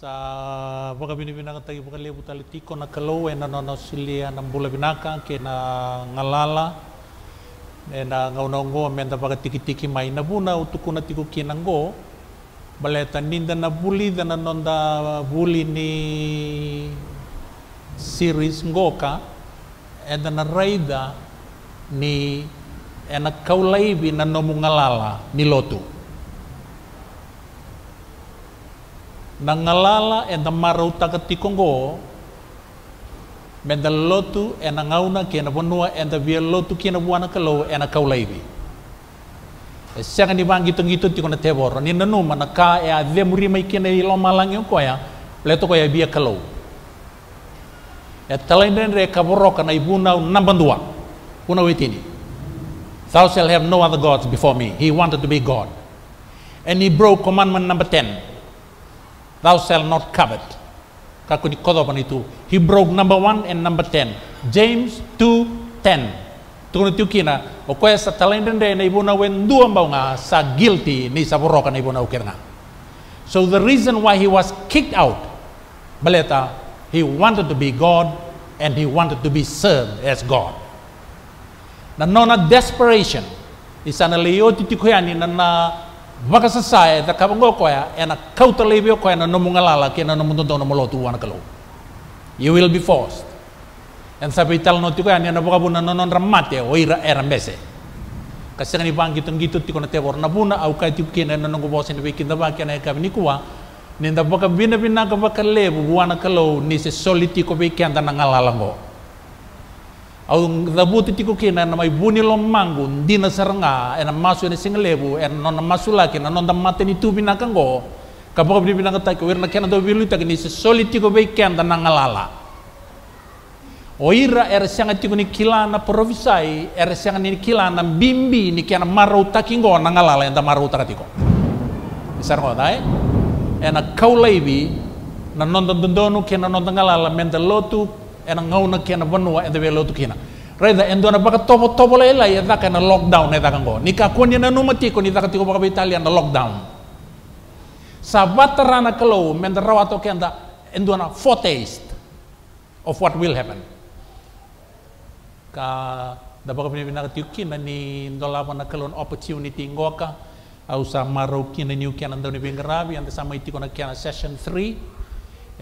sa baka bini binaka tagi baka lebu tali tiko na kalau ena na na silia na bula binaka ke na ngalala ena ngo, menda baka tiki tiki mai na buna utukuna tiku ngo, baleta ninda na buli dana nonda buli ni series ngoka enda na raida ni ena kaulaibi na nomu ngalala ni lotu nangalala e na marauta ka tikongo me da lotu e na ngauna ke na vanua e da via lotu ke na vuana ka lo e na kaulaivi e sanga ni bangi tongi tu tikona tebor ni nanu mana ka e a de muri mai ke e na i lo malang yo koya to koya via ka lau e den re ka voroka na ibuna vunau nambandua una wetini thou shalt have no other gods before me he wanted to be God and he broke commandment number 10 Thou shalt not covet. He broke number 1 and number 10. James 2:10. Tunggu tukina, o kaya sa talendende na ibuna wen wendua mbao nga sa guilty ni sa buroka na ibu na ukir nga. So the reason why he was kicked out, baleta, he wanted to be God and he wanted to be served as God. Na nona desperation, isa na leo titikuyan ni na vakasasaya ta kavango koya ena kautalebio koya na nomungalala kena nomuntonto na molotu wana kalo you will be forced and sabi tal no tiko ani na bukabuna nonon ramate oira era mese kasi ngani bang gitong gitu tiko na tebor na buna au kai tiko kena nonon gobosen be kinda ba kena ka ni kuwa ninda baka bina bina ka baka lebu wana kalo ni se solitiko be kenda na ngalalango au rabuti tiku kina na mai buni lo mangu ndina saranga ena masu ena singlebu ena masu laki na nonda mate ni tubi na kango kapok bi binang ta ko kena do bilu ta kini soli tiku be ken da nangalala oira er sanga tiku ni kilana provisai er sanga ni kilana bimbi ni kena marau takingo nangalala enda marau takatiko saranga dai ena kaulaibi na nonda dondonu kena nonda ngalala mendelotu ena na kena vanua ena velo tu kina reda endo na baka tobo tobo la ya na lockdown na taka ngo ni ka konya na numa tiko ni taka tiko baka Italia na lockdown sabat rana kelo men rawa to kenda endo na foretaste of what will happen ka da baka pini bina tiko kina ni ndolapa na kelo opportunity ngoka ka. sa maro kina ni ukena ndo ni bingarabi anda sama itiko na kena session 3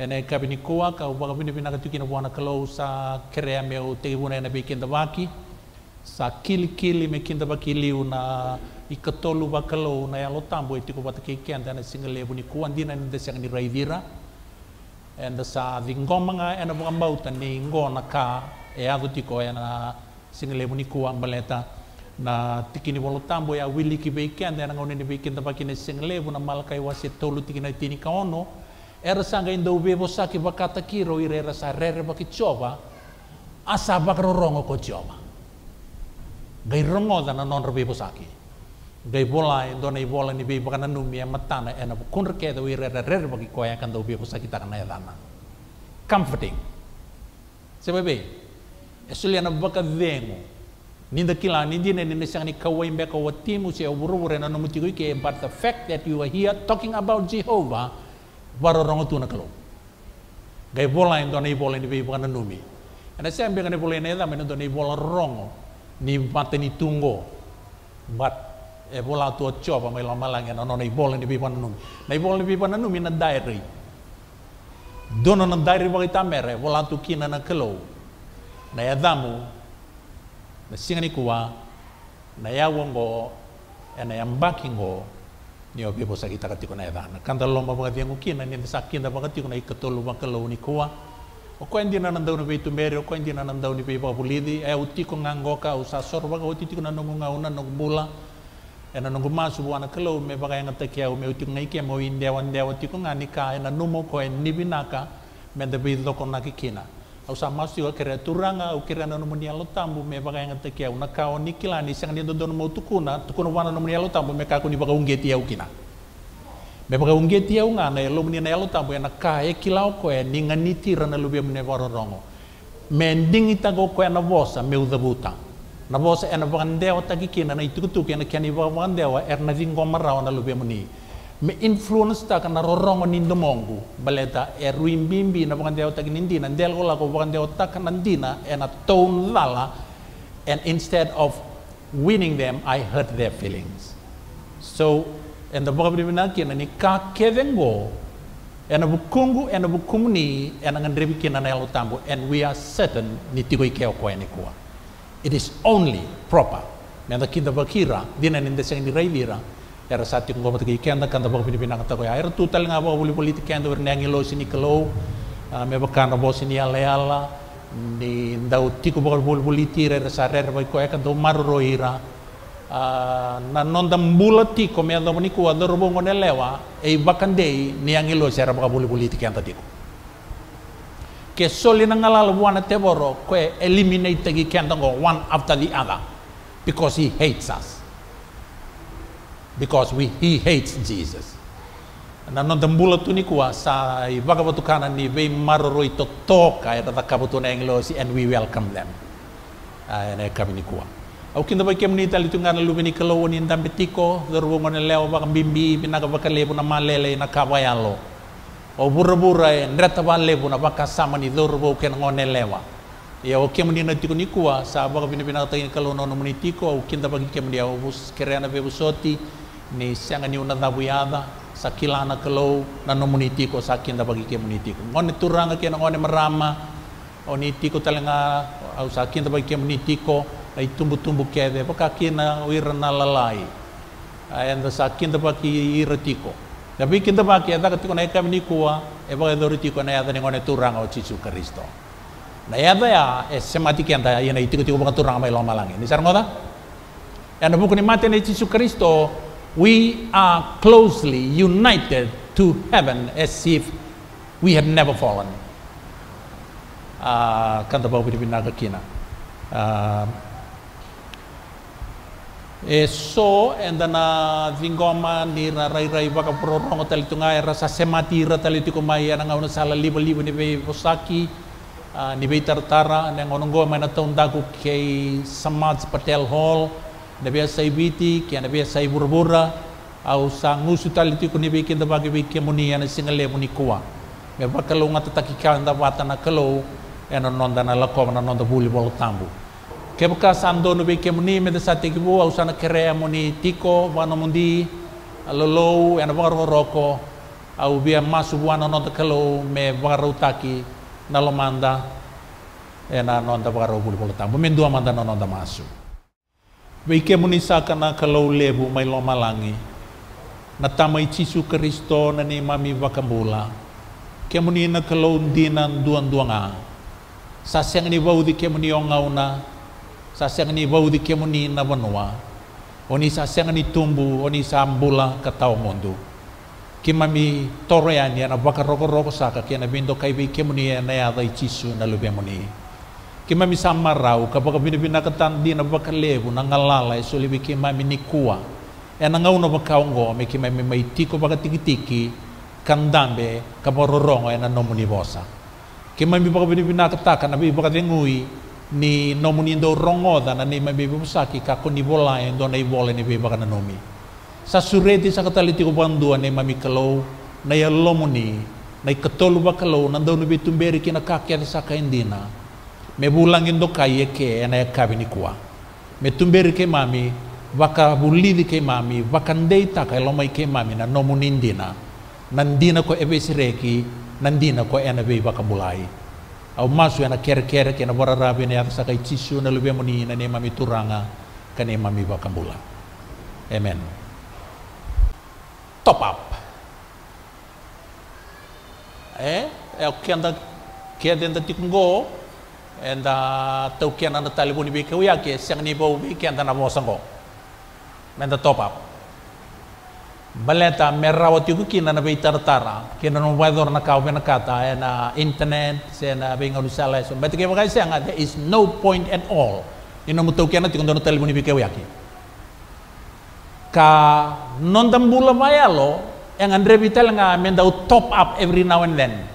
Ene kabini koa, ka waka vini vina ka tukina wana kalau sa kerea meu te wuna ena pe kinda waki. Sa kili kili me kinda waki liu na i katolu wakalau na yalo tambo e tiko wata and then a single level ni kuan dina ni desa ni raivira. Enda sa di ngomanga ena waka mauta ni ngona ka e adu tiko ena single level ni koa baleta. na tikini wolo tambo ya wili ki be kenda na ngone ni be kenda waki na singa lebu na malakai wasi tolu tikina tini kaono ono. era sanga indo bebo saki bakata kiro era sa rere baki coba asa bakro rongo ko coba gai rongo dana non bebo saki gai bola indo nei bola ni bebo kana numi e matana ena kunre keda irera rere baki koya kan do bebo saki takana e dana comforting sebebe esuliana baka dengo ninda kila nindine ni sangni kawai mbeka watimu se oburu e burena no mutiku ke but the fact that you are here talking about Jehovah baro rongo tuna kalo gai bola in tona i bola ni pei bana numi ana sem be kana bola in eda mena tona i bola rongo ni pate ni tungo bat e bola tua chova mai lamalang ana nona i bola ni pei bana numi na i bola ni pei bana numi na diary dono na diary bagai tamere bola tu kina na kalo na e damu na singani kuwa na ya wongo ana eh, ya o bebo bosa kita kona na dana kanda lomba baga diangu kina ni sa kina baga tiko na e ikatolo baga lo ni kua o ko endi na nanda ni tu mere o ko endi na nanda ni ba bulidi e ko ngangoka usasor baga utiko na nongu ngauna nongu bula ena nongu masu buana kalau me baga e kia o me uti ngai kia mau india wan dia utiko ngani ka e na numo ko endi binaka mende be doko na kikina au sa masu wa kere turanga au kere na nomoni alo tambu me vaga yang teke au na ka oni ni sang ni dodo mo tukuna tukuna wana nomoni alo tambu me kaku ni vaga ungeti tia ukina me vaga ungeti tia unga na elo muni na alo tambu na ka e kila o ni nga ni tira na lubia mune rongo me ndingi tago koe na vosa me udabuta na vosa e na vandewa takikina na itukutuki na kiani vandewa er na vingo marao na lubia muni mi influence ta kana rorongo nindo mongu baleta e ruimbimbi na bukan deo tagin indina del ko lako bukan deo takana indina and a tone lala and instead of winning them I hurt their feelings so and the bukan dimina kina ni ka kevengo and bukungu and bukumni and ngandrebi kina na tambo and we are certain ni tiko ikeo ko ene it is only proper na the kinda bakira dinan indeseng ni era sati ko ngomata ki kenda kanda bok pini pinang tako ya era tutal nga bo buli politik kenda wer nengi lo sini kelo me bakana bo sini ala ala ni ndau tiku bok buli buli tire era sarer bo ko eka do marro ira na ah, nonda mbula tiko me ando moni ko ando robo ngone lewa e bakandei ni angi lo sera bok buli buli tikenda tiko ke soli na ngalal buana teboro koe eliminate ki kenda go one after the other because he hates us because we, he hates Jesus. Nanonda mbula tu ni kuwa sa ibagabatukanan ni vei maroroi toktok ay ratakabutu na English and we welcome them. Ay kami ni kuwa. Au kinda ba kem ni tali tunga na lumini kalo ni ndambe tiko zeru ngone leo ba bimbi binaga bakale na malele na kawayalo. O burubura e ndreta ba lebu na baka sama ni zeru ken ngone lewa. Ya o kem ni na tiko ni kuwa sa ba bina bina tangi kalo no no ni tiko au kinda ba kem dia bus kerana bebusoti. soti ni sanga ni una na sakila na kelo na muniti ko sakin da bagi ke muniti ko ngone turanga ke ngone merama oniti ko talenga au sakin da bagi ke muniti ko ai tumbu-tumbu ke de baka ke na wir na lalai ai anda sakin da bagi iratiko tapi kita bagi ada ketika naik kami nikua eba edoriti ko na ada ngone turanga o cicu kristo na ada ya e semati ke anda ya na itiko tiko baka turanga mai lama langi ni sarngoda Yang buku ni mati ni Yesus Kristo, we are closely united to heaven as if we had never fallen. Ah, Kantapau Piripinagakina. Ah, so, and then vingoma ah, ni rai rai waka prorongo tali tunga era sa sematira tali tiko mai ana ngauna sala libo libo ni bei posaki ni bei tartara na ngonongo mai na taundaku kei Samaj Patel Hall nabi asai biti ke nabi asai burbura au sangu sutali ti kuni biki da bagi biki muni ana singale muni kuwa me ya, bakalo ngata takika nda watana na kalo ena ya, nonda na lako na nonda buli bol tambu ke buka sando no ke muni me desa sate ki bu au sana kere ya muni tiko wana mundi alolo ena baro roko au bia masu wana nonda kalo me baro taki na lomanda ena nonda baro buli bol tambu men dua manda nonda masu Weke munisa kana kalau lebu mai loma langi. Na tamai cisu Kristo na ni mami vakambula. Ke muni na kalau dinan duan duanga. Sa siang ni bau di ke muni ongauna. Sa ni bau di ke muni na vanua. Oni sa ni tumbu, oni sa ambula katau mondu. Ke mami ya na vakaroko roko saka ke na bindo kai weke muni na ya dai cisu na lubia muni kima mi sama rau kapaka pina pina katan dina baka levu na ngalala e soli bi kima mi nikua e ya, na ngau no baka ongo me kima mi baka tiki tiki kandambe kapa rorongo e na nomu ni bosa kima mi baka kataka na bi baka tengui ni nomu ni ndo rongoda na ni ma bi busaki kako ni bola e ndo na i bola ni bi baka na nomi sa sureti sa kataliti ko bandua ni mami kalou na ya lomuni na ikatolu bakalau na ndo nubi tumberi kina kakia sa me bulangindo ke ena ya kabini kuwa me tumberi ke mami vaka bulidi ke mami vaka ndeita ka lomai ke mami na nomu nindina nandina ko ebesireki nandina ko ena bei vaka bulai au masu ena kere kere ke na bora rabi ne yata kai tisu na lube muni na ne mami turanga ka ne mami vaka bula amen top up eh eh o que anda que enda token anda telefon bi kau uya ke siang ni bau bi kian anda na mau menda top up baleta merawat yuku kina na bi tartara kina na weather na kau na kata ena uh, internet sena bi ngalu sala so Betul ke bagai siang there is no point at all ina mu token na tikondo na telefon bi ke ka non tambula lo, yang andre vital nga menda top up every now and then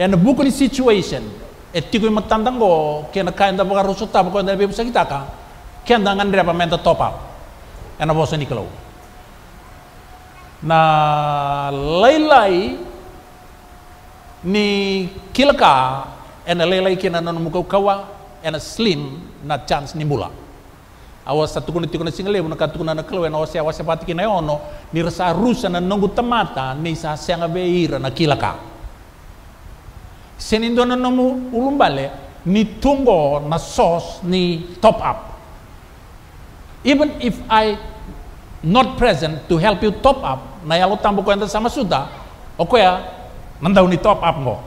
and bukan situation etiku imat tandang go kena kain da baga rusu tap ko ndere kita ka kian dangan ndere pamenta top up ena bosa nikelau. na lailai ni kilka, ena lailai kena non muka kawa ena slim na chance ni mula awas satu kuni tikuna singale katu kuna na kelo ena wasi awasi pati na ono ni rasa rusa na nunggu temata ni sa senga beira na kilaka na sinindonanomu ulumbale ni tungo na sauce ni top up. Even if I not present to help you top up, na yalo tambo ko sama suda, o kaya, nandaw ni top up mo.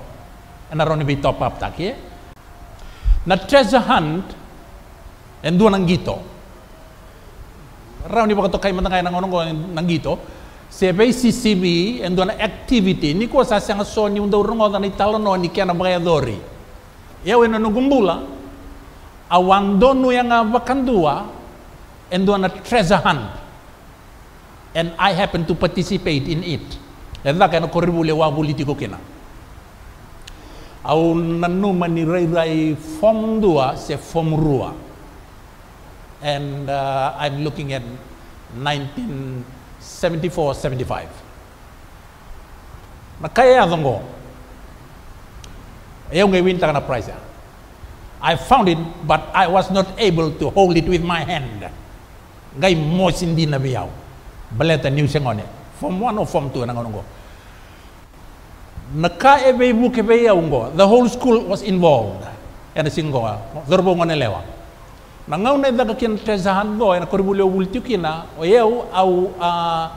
And aron ni top up taki. Na treasure hunt, and doon ang gito. Raw ni ba kato kay matangay ng onong ko ng gito, sebei CCB and na activity niko sasa nga so ni unda urungo dona italo no oh, ni kana bagaya dori ya wena nugumbula awang donu yang bakandua endo na treasure hunt and I happen to participate in it kind of koribule wa politiko kena au nanuma mani rai rai form dua se form rua and uh, I'm looking at 19 74 75 nakaya zongo yonge win takana prize i found it but i was not able to hold it with my hand ngai mosindi na biyaw baleta new sengone from one or from two nangongo naka ebe buke be yawngo the whole school was involved and singo zorbo ngone lewa mangaunaweka kintezahango na koribule wultikina oyeu au uh,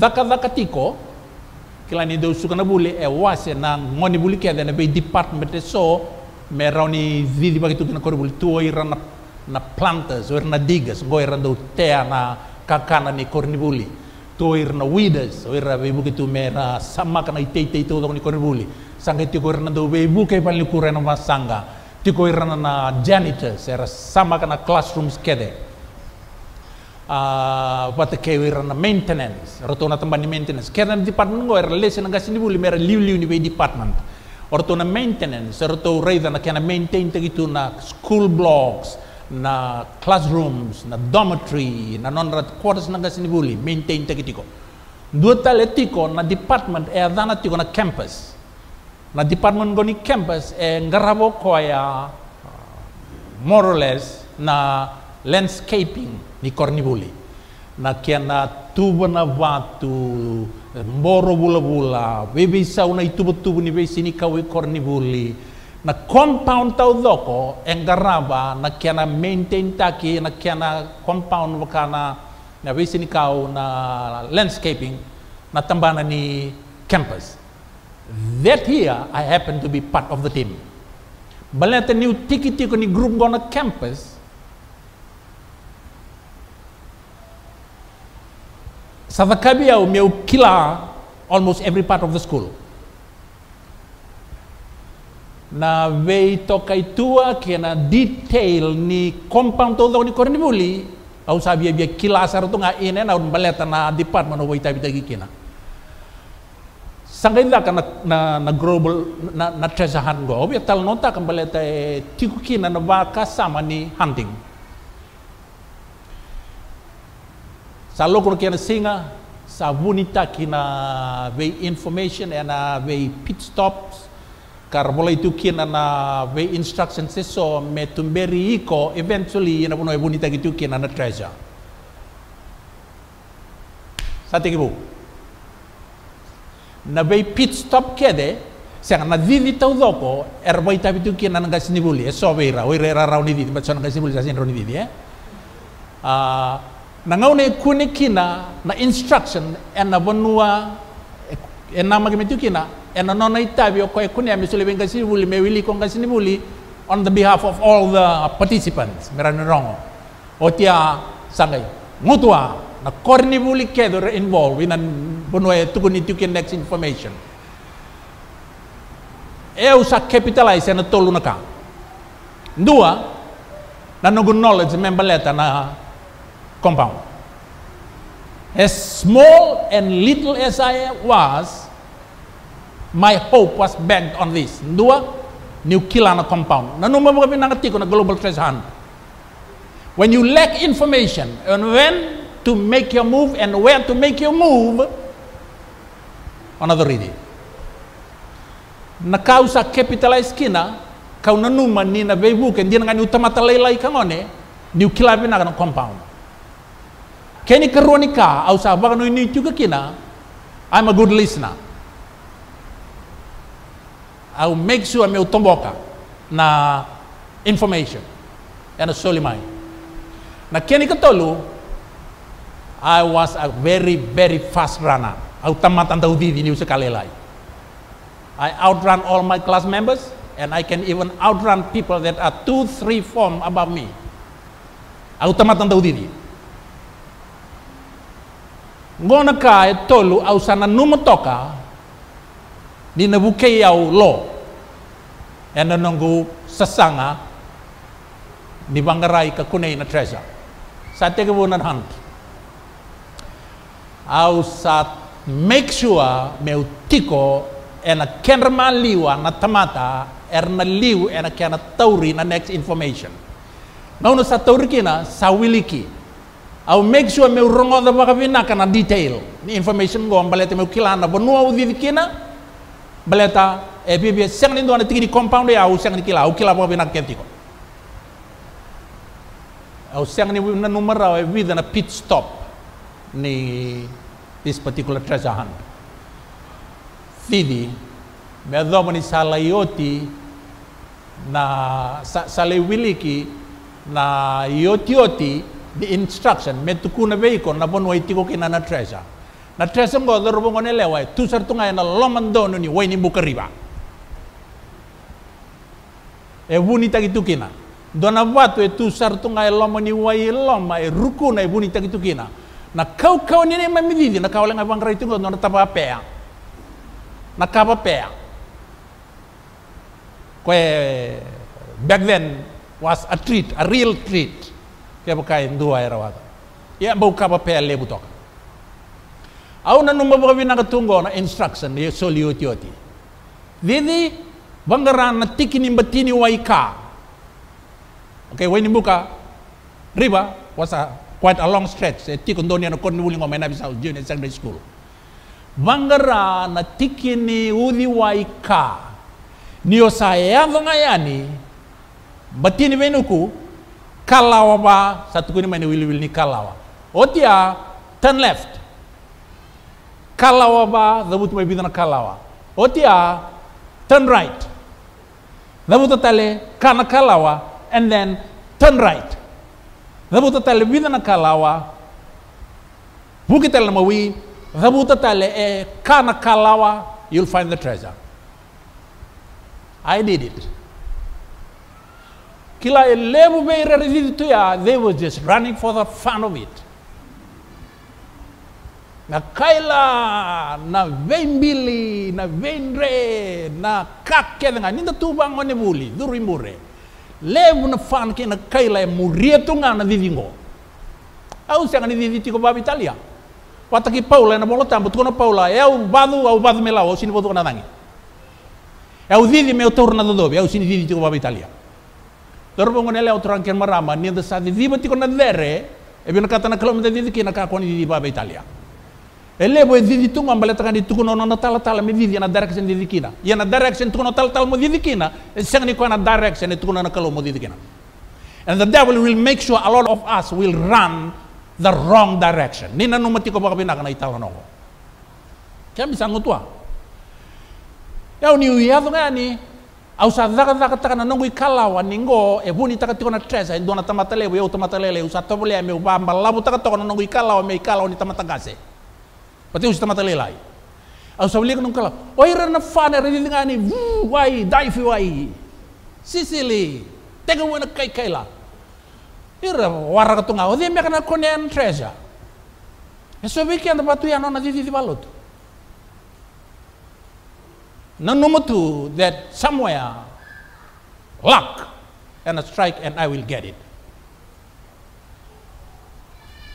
dhaka dhaka tiko kila ni deu sukana buli e wase na ngoni buli kede na be department so me rauni zidi bagi tu kina koribule tu ira na na plantas ira na digas go ira do tea na kakana ni koribule tu ira na weeders ira be buke tu me na samaka na ite ite tu ni koribule sanga tiko ira na do be buke pali kurena masanga ти кој рана на джаните, се самака на класрум скеде. А, вата кај кој рана мейнтененс, рато на тамбани мейнтененс. Кеда на департмент го ера лесен на гаси нивули, мера ливли униве и департмент. Рато на мейнтененс, рото рейда на кена мейнтен тегиту на скул блокс, на класрумс, на доматри, на нонрат квартс на гаси нивули, мейнтен тегитико. Дуа тале тико на департмент е адана тико на кемпес. na department ko campus, eh, ngarabo ko ay uh, more or less na landscaping ni Cornibuli. Na kaya na tubo na watu, mboro bula-bula, webisa una itubo-tubo ni webisa ni kawe Cornibuli. Na compound tau doko, engaraba na kaya na maintain taki, na kaya na compound wakana na webisa ni kawe na landscaping na tambana ni campus. That year, I happened to be part of the team. Balata new tiki tiki ni group gonna campus. Savakabia umeu kila almost every part of the school. Na vei toka itua kena detail ni compound to ni korni buli. Au sabia bia kila asar tu ine na un baleta na department of waita bita sangaila ka na, na, na global na, na tresahan go obia tal nota kan bale ta tikuki na na waka sama ni hunting sa lokon ki singa sa bunita kina information and e na ve pit stops kar itu kina na na ve instruction se so me tumberi iko eventually e na bono bunita vunita ki tu na na treasure sa na bei pit stop kede siang na vivi tau doko erbai tapi tu kina nangka sinibuli e sobe ira oi rera rau ni ra bacon nangka sinibuli sasin rau ni ya nangau ne kune kina na instruction en na bonua en na magame tu kina en na nona itabi ko e kune ami sule bengka buli me wili ni buli on the behalf of all the participants merana rongo o tia sangai ngutua na cornibuli were involved in bunwe tukunitukin next information E usa capitalize na tolu na ka dua na nugu knowledge membaleta na compound as small and little as I was my hope was banked on this dua new na compound na number ko na global treasure hunt when you lack information and when to make your move and where to make your move. Another reading. Na kausa capitalize kina, kauna numa ni na veibu ke ndina ngani utamata leilai kangone, ni ukilavi na kana compound. Keni karuanika, au sa no ini juga kina, I'm a good listener. I'll make sure I'm ameutomboka na information. and a mai. Na keni katolu, I was a very, very fast runner. Aku Autamatan taudi di lagi. I outrun all my class members and I can even outrun people that are two, three form above me. Aku Autamatan di Ngona kai tolu ausana numotoka di nebukei yau lo. And nunggu sesanga di bangarai ke kunei na treasure. Sate kebunan hunt. au sa make sure me utiko ena kenrma liwa na tamata erna liu ena kena tauri na next information nauno sa tauri kina sa wiliki au make sure me urongo da baka vina kana detail ni information go baleta meu kilana bonua udidi kina baleta e bibi e seng ni ndona tigi compound ya e au seng ni kila au kila baka vina kentiko au seng ni na numara e vida na pit stop ni this particular treasure hunt. Thidi, medhomoni salai yoti na salewiliki na yoti yoti the instruction metukuna veiko na bon itiko kina na treasure. Na treasure ngo doro bongo ne lewa e, tu sartunga e na lomandono ni waini bukariba. E wuni kina. Dona watu e tu sartunga e loman lomoni wai loma e ruku na e wuni kina na kau kau ni ma milili na kau lenga bangra itu ngono tapa pea na kapa pea kwe eh, back then was a treat a real treat ke bukai ndua era ya bau kapa pea le butoka au na numba na katungo na instruction ye soli utioti didi bangra na tikini mbatini waika okay wai buka, riba wasa quite a long stretch e tiko ndoni ano kon wulingo mena bisa junior secondary school bangara na tiki ni udhi wa ika niyo sa yavo ngayani batini venuku kalawa ba satu kuni mani wili wili ni kalawa otia oh, turn left kalawa ba dhabutu bidana kalawa otia oh, turn right dhabutu tale kana kalawa and then turn right rabuta tale wina na kalawa buki tale mawi rabuta tale e eh, ka na kalawa you'll find the treasure i did it kila elevu beira rizituya they were just running for the fun of it na kaila na veimbili na veindre na kakelenga ninda tuvangone vuli dhurimbure levu na fana kina kaila e na ngana ngo au sianga ni vivi tiko babi Italia wata ki Paula na bolo tambo tuko na Paula e au badu au badu melao au sini bodu na dangi e au vivi me otor na dodobe au sini vivi tiko babi Italia dor bongo nele otor anken marama ni da sa vivi tiko na dere e bina kata na kilometer vivi kina ka koni vivi babi Italia elebo edhidhitungwa mbaletagandi tukunono na talatala midhidhi yana direction didhikina yana direction tukuno talatala mudhidhikina segnikwa na direction tukuno na kalo mudhidhikina and the devil will make sure a lot of us will run the wrong direction nina numatiko baka pinakana italanoko kamisangotua yau ni uyadho ngani ausa taka na nongo ikalawa ningo evuni takatikona tresa indona e tamatalebo yau tamatalele usa tobolea meu meubamba labu takatokona nongo ikalawa me ikalawa ni tamatagase Pati usta tamata lelai. Au sa sabli kanung kala. Oi rana fana rani vu Wai dai fi wai. Sisili. Tega wana kai kai la. Ira wara tunga. Odi me kana konen treasure. Eso vi que anda patu ya nona di di balut. Na number that somewhere luck and a strike and I will get it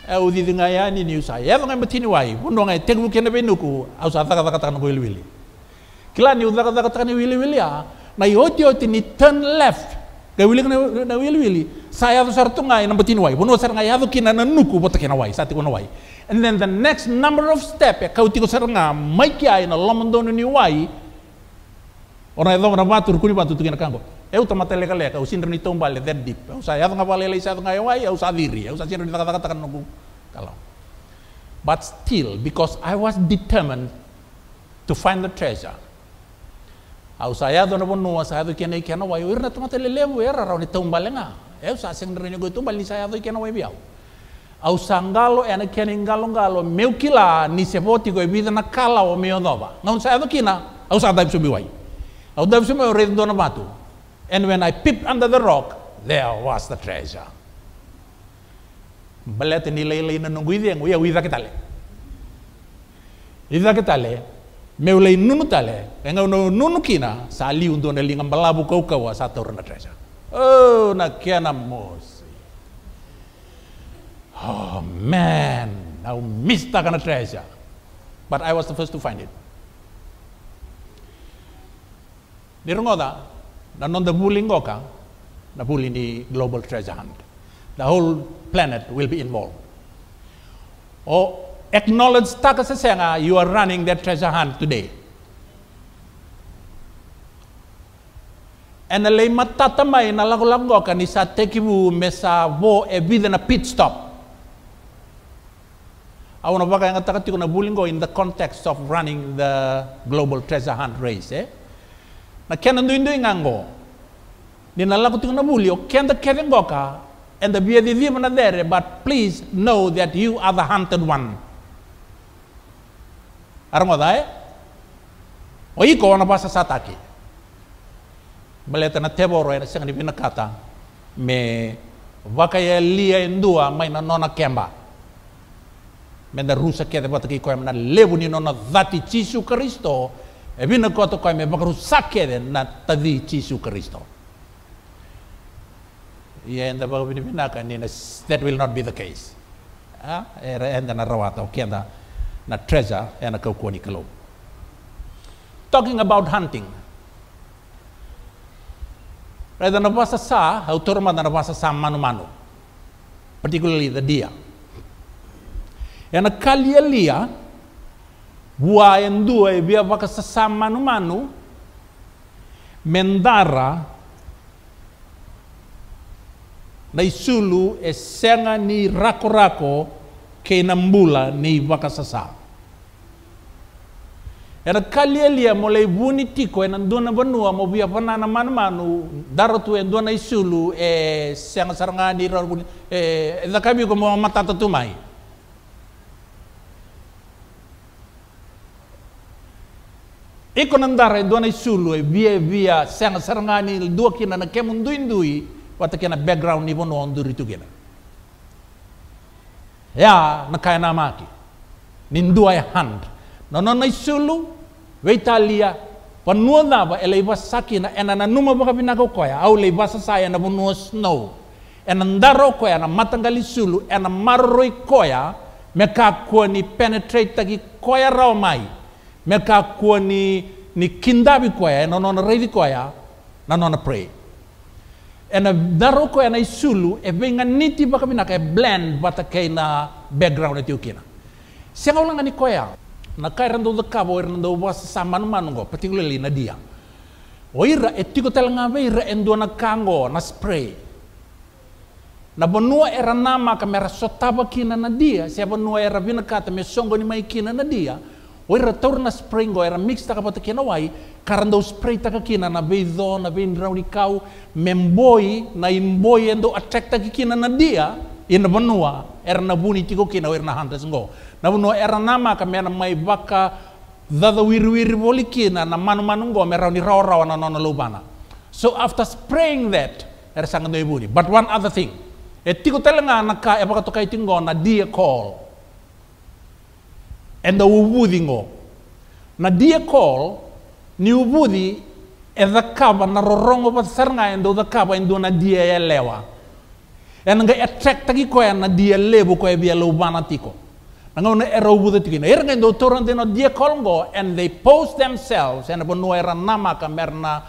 au eh, di dinga ya ni niu sai ya eh, mangai ni wai hundo ngai tegu kene benu nuku au sa thaka thaka tanu wili wili kila ni udaka thaka tanu wili wili ya ah, na yoti yoti ni turn left ga wili kene na wili wili sa ya sar tu ngai na ni wai hundo sar ngai ya kina na nuku bota kena wai sa tiku na wai and then the next number of step ya kau tiko sar ngai mai kia ina lomondo ni wai Orang itu na batu kuni batu tu kena kanggo. Eu eh, tama tele kale ka usin rni tomba le that deep. Eu ya nga vale le saya ya wai eu sadiri eu ya, sadiri kata kata kan nunggu kalau. But still because I was determined to find the treasure. Au ya, saya dona no sa ya do kene kene wai irna tama tele le mu era ra ni tomba le nga. Eu sa sing rni go tom bale ya do kene wai biau. Au sangalo ena kene ngalo ngalo meu kila ni voti go vida na kala o meu nova. sa ya dona kina. Au sa dai subi wai. Au dai subi o redo na batu. And when I peeped under the rock, there was the treasure. Balet nilay-lay na nung guideng, uya uida kitale. Ida kitale, meulay nunu tale, enga no nunu kina, sa ali undo na lingam balabu kaukawa sa taur na treasure. Oh, na kia na mosi. Oh man, now missed that kind treasure. But I was the first to find it. Nirungoda, na Nandabuli Ngoka, Nabuli ni global treasure hunt. The whole planet will be involved. Or oh, acknowledge Takasasenga, you are running that treasure hunt today. And lei matata mai na lago ngoka ni sa tekibu me sa vo e na pit stop. I want to work on in the context of running the global treasure hunt race. Eh? na kenda nduindu ingango ninalla kutinga mulio kenda kete ngoka and the biadithima na there but please know that you are the hunted one arangodae oiko wana basa sataki baleta na teboro era sengani bina kata me wakaya lia indua na nona kemba menda rusa kete bataki koyamna lebu ni nona dhati Jesus kristo e bina koto koe me makaru sakere na tadi cisu kristo ia enda baka ini bina ka nina that will not be the case ha era enda na rawata o kenda na treasure ena kau ni kalau talking about hunting Rada na wasa sa, autor turma na wasa sa manu-manu. Particularly the deer. And e a lia, waendua ibia ya, vaka sasa manu manu mendara na isulu esenga ni rako rako ke nambula ni vaka sasa era kalielia mulai buni tiko ena dona banua mo bia na manu manu daratu en na isulu e senga sarangani rarguni e dakabi e, e, ko mo matata tumai doa na sulu e via via sanga ni dua kina na kemun duin dui wata kina background ni bono onduri tu kina ya na kaya na maki nin dua e hand na e e na na sulu we italia panua ba e leiba saki na ena e na numa baka pina koya au sa saya na bono snow ena ndaro koya na matangali sulu ena marroi koya meka kuani penetrate taki koya rao mai me ka ni ni kindabi ya na nona revi ya na nona pray ena uh, daro koya na isulu e venga niti baka mina kai e blend bata kei na background eti ukina senga ulanga ni ya na kai rando the kabo e rando was saman manungo particularly na dia oira etiko telanga veira endo na kango na spray na bonua era nama ka mera sotaba kina na dia se bonua era vina kata me songo ni mai kina na dia Oi retorna na go era mixta ka pata kena wai karando spray taka kina na be na be indra kau memboi na imboi endo attack ta kina na dia ina banua era na buni tiko kina era na handas go na bunua era nama ka mena mai baka dada wirwir boli kina na manu manu ngo mera ni raw raw na nona lubana so after spraying that era sanga do ibuni but one other thing etiko telenga na ka e baka to kai tingo na dia call enda uvuthi ng'o na die kol ni uvuthi ethakava na rorongo vasarng'a enda uthakava endo na die yelewa enanga etractaki ko na die levu koya viela uvana tiko nanga una era uvuthi tiko ina eranga indu utura ndino die ng'o and they pose themselves and vanua era namaka merna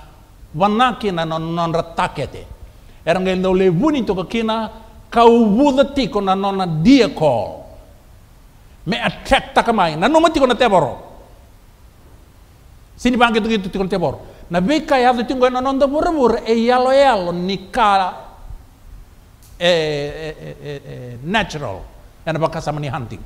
wanaki na nonra takete eranga indu levuni toko kina ka uvutha tiko na nona die kol me a tek takamai na no matiko na teboro sini bangkit tu gitu tikon teboro na be kai hatu tingo e na da bura bura e yalo yalo e ni kala e, e, e, e, e natural yana baka sama ni hunting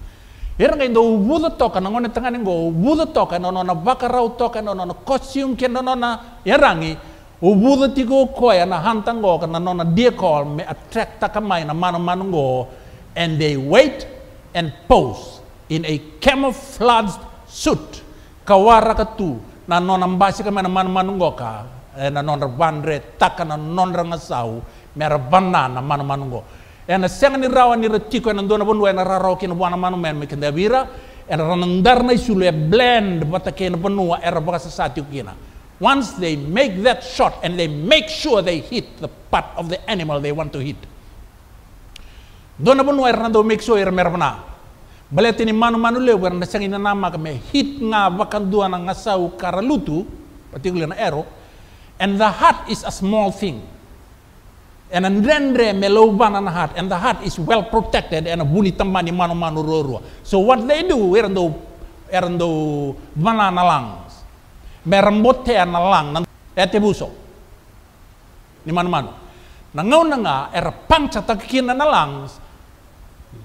Era ngai ndo ubudo toka na ngone tangane ngo ubudo toka na no na bakarau toka na no na costume ke no no na yarangi ubudo tigo koya na go kana nona dia call me attract takamai na mano mano go and they wait and pose in a camouflaged suit kawara katu na non ambasi ka man ngoka eh, na non rebandre taka na non sau mer banna na man ngo. ena seng ni rawa ni retiko ena ndona bondu ena raro kina buana manu men me kenda bira ena ranandar na isulu e blend bata kena benua era bakasa satu kina once they make that shot and they make sure they hit the part of the animal they want to hit dona bondu era nando make sure mer banna tini manu-manu le warna sangi na nama me hit nga wakan dua na ngasau karalutu particularly na ero and the heart is a small thing and andrendre meloban and heart and the heart is well protected and buli tambani manu-manu roro. so what they do erando erando mana nalang merembote ete buso, ni manu-manu nangaw na nga er pangcha takikin na nalang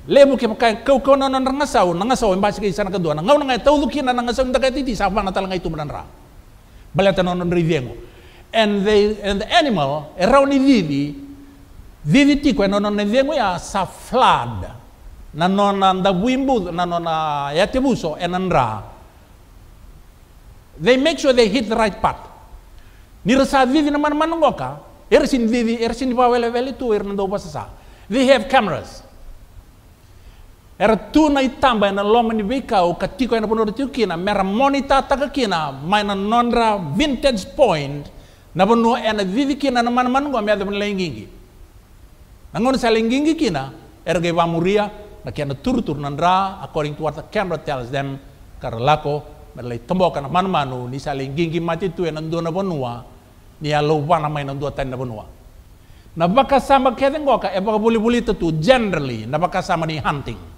lemu ke makai kau kau na sao nangasau yang sau embasi sana kedua nanga nangai tau luki na nanga sau titi sama na talanga itu menanra baleta nonon non rivengo and the and the animal around vivi vivi ti nonon na non rivengo ya sa flood na nona nda wimbu na non ya tebuso ra they make sure they hit the right part ni nirsa vivi na man man ngoka ersin vivi ersin bawele vele tu ernando sa. they have cameras era e na itamba na loma ni vika o katiko ena ponoro tiu kina mera monita taka kina ma nonra vintage point na bonu ena vivi kina na mana mana ngomia de ingingi na ngon sa lengingi kina era ge vamuria na kena tur tur nandra according to what the camera tells them lako lai tomboka na mana manu ni sa lengingi mati tu ena ndona bonua ni alo vana na na ndua ta na bonua na baka sama kedeng ka e baka buli buli tu generally na baka sama ni hunting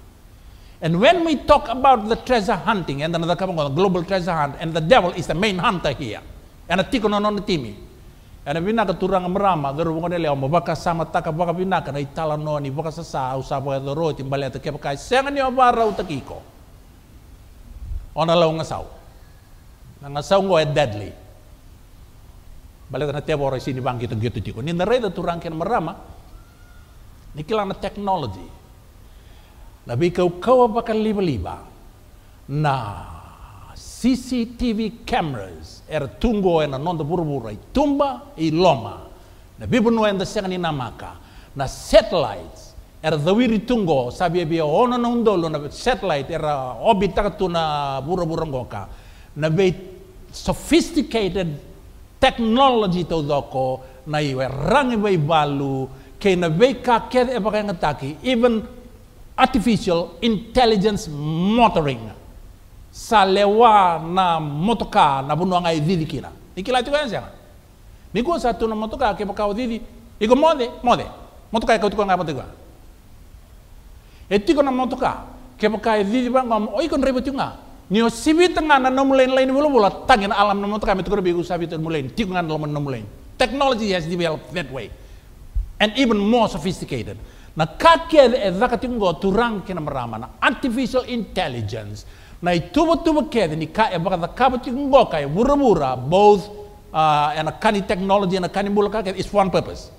And when we talk about the treasure hunting and another global treasure hunt, and the devil is the main hunter here, and a tikono on the timi. And we naka turang merama, the rumah nele omo sama taka baka binaka na itala no ni baka sasa usa baka the road in baleta kepa kai senga ni obara utakiko. Ona lau ngasau. Ngasau ngo deadly. Baleta na tebo orang sini bang gitu gitu tiko. Ni nareda turang ken merama. Ni kilana technology. Nabi kau kau bakal liba-liba. na CCTV cameras er tungo ena buru-buru buru tumba i loma. Nabi Na bibu enda sengani namaka. Na satellites er dawiri tungo sabi bia ona na undolo na satellite er orbit tu na buru ngoka. Na be sophisticated technology to doko na iwe rangi balu ke na be ka ked e pakai ngataki even artificial intelligence motoring salewa na motoka na bunu anga ithithi kira ikila tuko ensiana nikuo sa tuna motoka ke boka uthithi iko mode, mode. motoka iko tuko anga motoka etiko na motoka ke boka ithithi e bango oiko nrebo nga ni osibi tengah na nomulain lain bulu bulu tangin alam nomor kami tuh lebih sabi itu mulain tikungan nomor nomulain technology has developed that way and even more sophisticated e evakati ngo turang kena meramana artificial intelligence. Na itubu-tubu kedi ni ka evakata kabati ngo kai e wura-wura both uh, and a kani technology and a kani mulaka kedi is one purpose.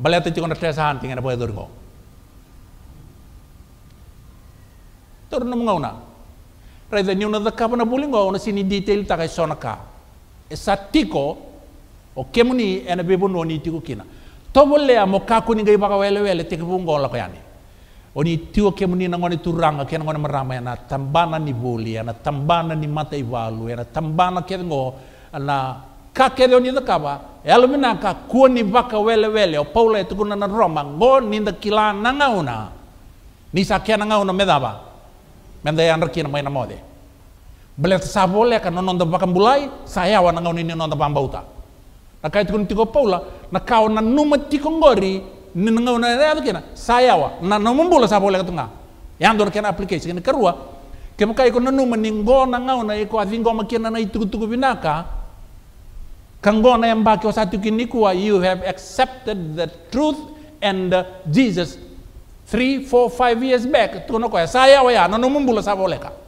Baleta ti kona tresa hanting and a boy durgo. Turno mga una. Rai the new na the kabana na sini detail takai e sonaka. Esatiko o kemuni and a bebo no ni kina le a mo kakuni ngai baka wele wele teke bungo la ko yani oni tiwo ke muni na ngoni turanga ke ngoni marama ya na tambana ni boli ya na tambana ni mata ivalu ya na tambana ke ngo na ka ke oni da kaba elmina ka e kuoni baka wele wele o paula e tukuna na roma ngo ni da kila na ngauna ni sa ke e na ngauna medaba menda yang rekina maina mode Belet sabole kan nonon da bakam bulai, saya wana ngauni nonon da bambauta kai tukun tiko paula na kau na numa tiko ngori ngau na rea kena sayawa na no mumbula sa paula katunga yang dor kena application kena kerua kema kai kona numa ningo na ngau na iko vingo makina na itu tuku binaka na yang baki tukini kinikua you have accepted the truth and uh, Jesus three, four, five years back tukunokoya sayawa ya na numa mumbula sa paula katunga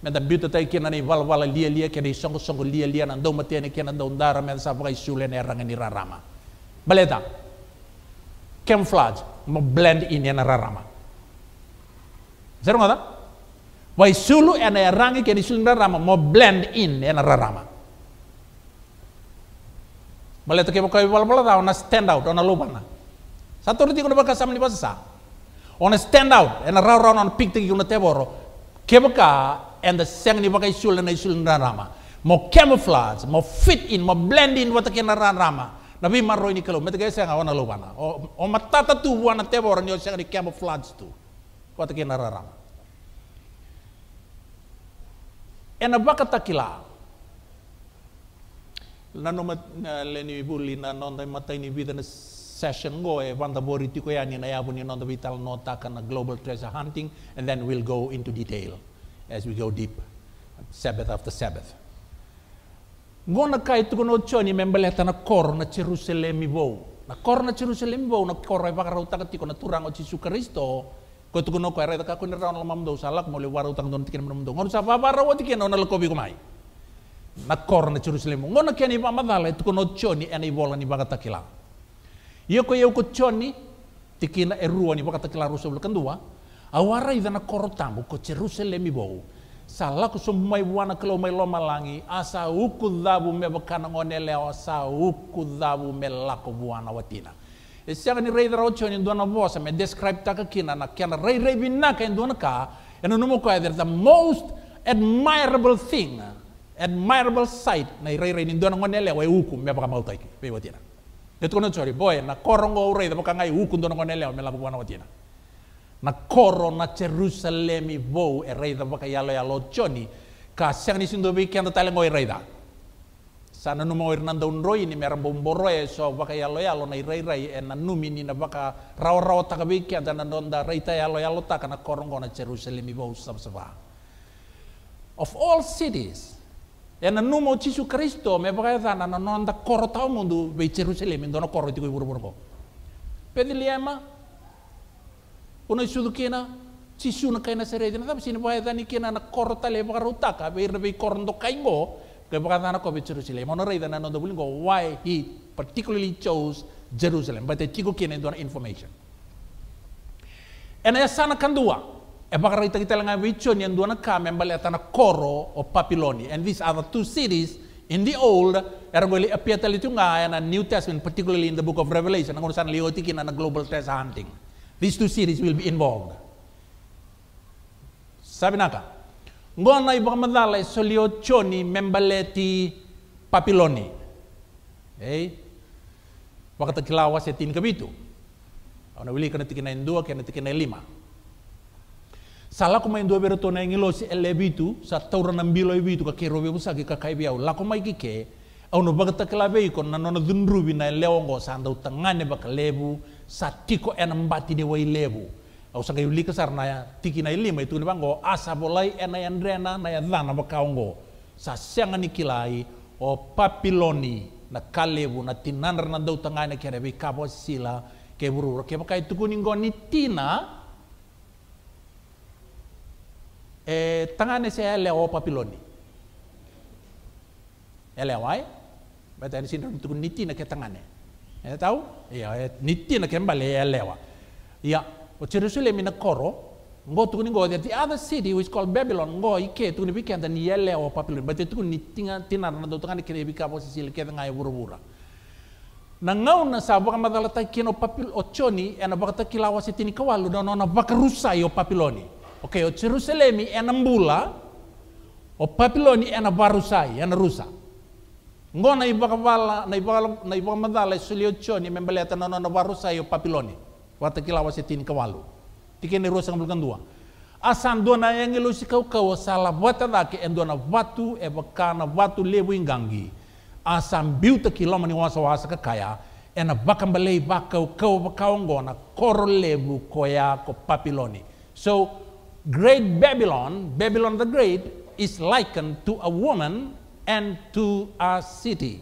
men da bitu kena kina ni wal wal lia lia kena isongo songo lia lia na ndau ni kena ndau ndara men sa vakai ni erang ni rarama baleta camouflage mo blend in ni rarama zero ngada vai sulu ena rangi kena sule rarama mo blend in ni rarama baleta ke kai wal da ona stand out ona lubana satu riti kuna baka ni basa ona stand out ena rau rau ona pik kuna teboro kebaka and the pakai sul na sul na rama mo camouflage mo fit in mo blend in wata na rama nabi maro ini kalau mete gaya sanga wana lowana o oh, o oh, matata tu wana te bor ni sanga di camouflage tu wata na rama ena baka takila no mat ni buli na dai matai ni vida na session go e eh, wanda bori tiko ya ni na ya bu ni da vital nota kana global treasure hunting and then we'll go into detail as we go deep, Sabbath after Sabbath. Ngona kai tuku no choni membele tana kor na Jerusalem ibo. Na kor na Jerusalem ibo na kor ai pakara utaka tiko na turang o Jesus Kristo. Ko tuku no kai reta ka kuni raun lamam salak mole war utang don tikin mum do. Ngor sa papara wo tikin ona lekobi kumai. Na kor na Jerusalem. Ngona kai ni madala tuku no choni ani bola ni bagata kila. Iyo ko choni tikina erua ni bagata kila rusul kedua. awara idana korotamu ko Jerusalem bou salako somai wana kalau mai lo langi. asa uku dhabu me bakana ngone leo sa uku dhabu me lako buana watina e siaga ni reidara ocho ni ndona vosa me describe taka kina na kiana rei rei binaka ndona ka eno numo ko either the most admirable thing admirable sight na rei rei ni ndona ngone leo e uku me baka mautaiki me watina Itu e kono cari boy na korongo urei da baka ngai uku ndona ngone leo me lako buana watina na koro na Jerusalem i vou e reida vaka yalo yalo e choni ka sian ni sindo be kian tale ngoi reida sana numa oir nanda unroi ni mera bomboro e so vaka yalo yalo e na irai rai e na numi ni na vaka rawa rawa taka be kian tana nonda reita yalo yalo e taka na koro ngona Jerusalem i vou of all cities e na numo Jesus Kristo me vaka yadana na nonda koro tau mundu be Jerusalem indona koro tiko i burburgo ko liema Kuna isudu kena sisuna kena seredina tapi sini bae dani kena na korta le bakar utaka be irna be korndo kaingo ke bakar tana kobe Jerusalem Mono rei na nondo bulingo why he particularly chose Jerusalem but tigo kena dona information ena sana kandua e bakar ita kita lenga wichon yang duana kame mbale atana koro o papiloni and these are the two cities in the old ergoli apiatali tunga and new testament particularly in the book of revelation ngon sana Leo tiki na global test hunting These two series will be involved. Sabinaka. Ngona ibu kamadala solio choni membaleti papiloni. Eh? Wakata kilawa setin kabitu. na wili tikin na indua tikin na lima. Sala kuma indua bereto na ingilo si elebitu sa tauran ng bilo ibitu ka kero bebu sagi ka kai Lako may kike. Au no bagata kilabe ikon na nona dhunrubi na leongo sa andau tangane baka lebu satiko ena mbati de wai lebu au sanga yuli ka sarna ya tiki na ilima itu bango asa bolai ena yandrena na yadhana bakaongo sa senga nikilai o papiloni na kalebu na tinanar na dau na kere bi kabo sila ke buru ke itu tuku ningo ni tina e tangane se ele o papiloni ele wai Bata ni sindrom niti ke tangane. Ya tau iya, eh niti na kemba le e eh, lewa iya, o Jerusalem ina koro ngo tu ni ngo the other city which called Babylon ngo ike tu ni bikenda ni e lewa papilon but tu ni tinga tina na do tanga kire bika posisi le keda ngai buru na ngau na sa baka madala tai kino papil o choni ena baka ta kilawa si tini kawalu na na baka rusa yo papiloni okay o Jerusalem ena mbula o papiloni ena barusai ena rusa na iba ibakavala na iba na iba ibakamadala sulio choni membeleta na na varusa yo papiloni watakila wasetin kawalu tikene rosa bulkan dua asan dona yang ilusi kau kau salah wata dake na watu ebakana watu lebu ingangi asan biuta kilomani wasa wasa kaya ena bakambale bakau kau bakau na koro lebu koya ko papiloni so great babylon babylon the great is likened to a woman and to a city.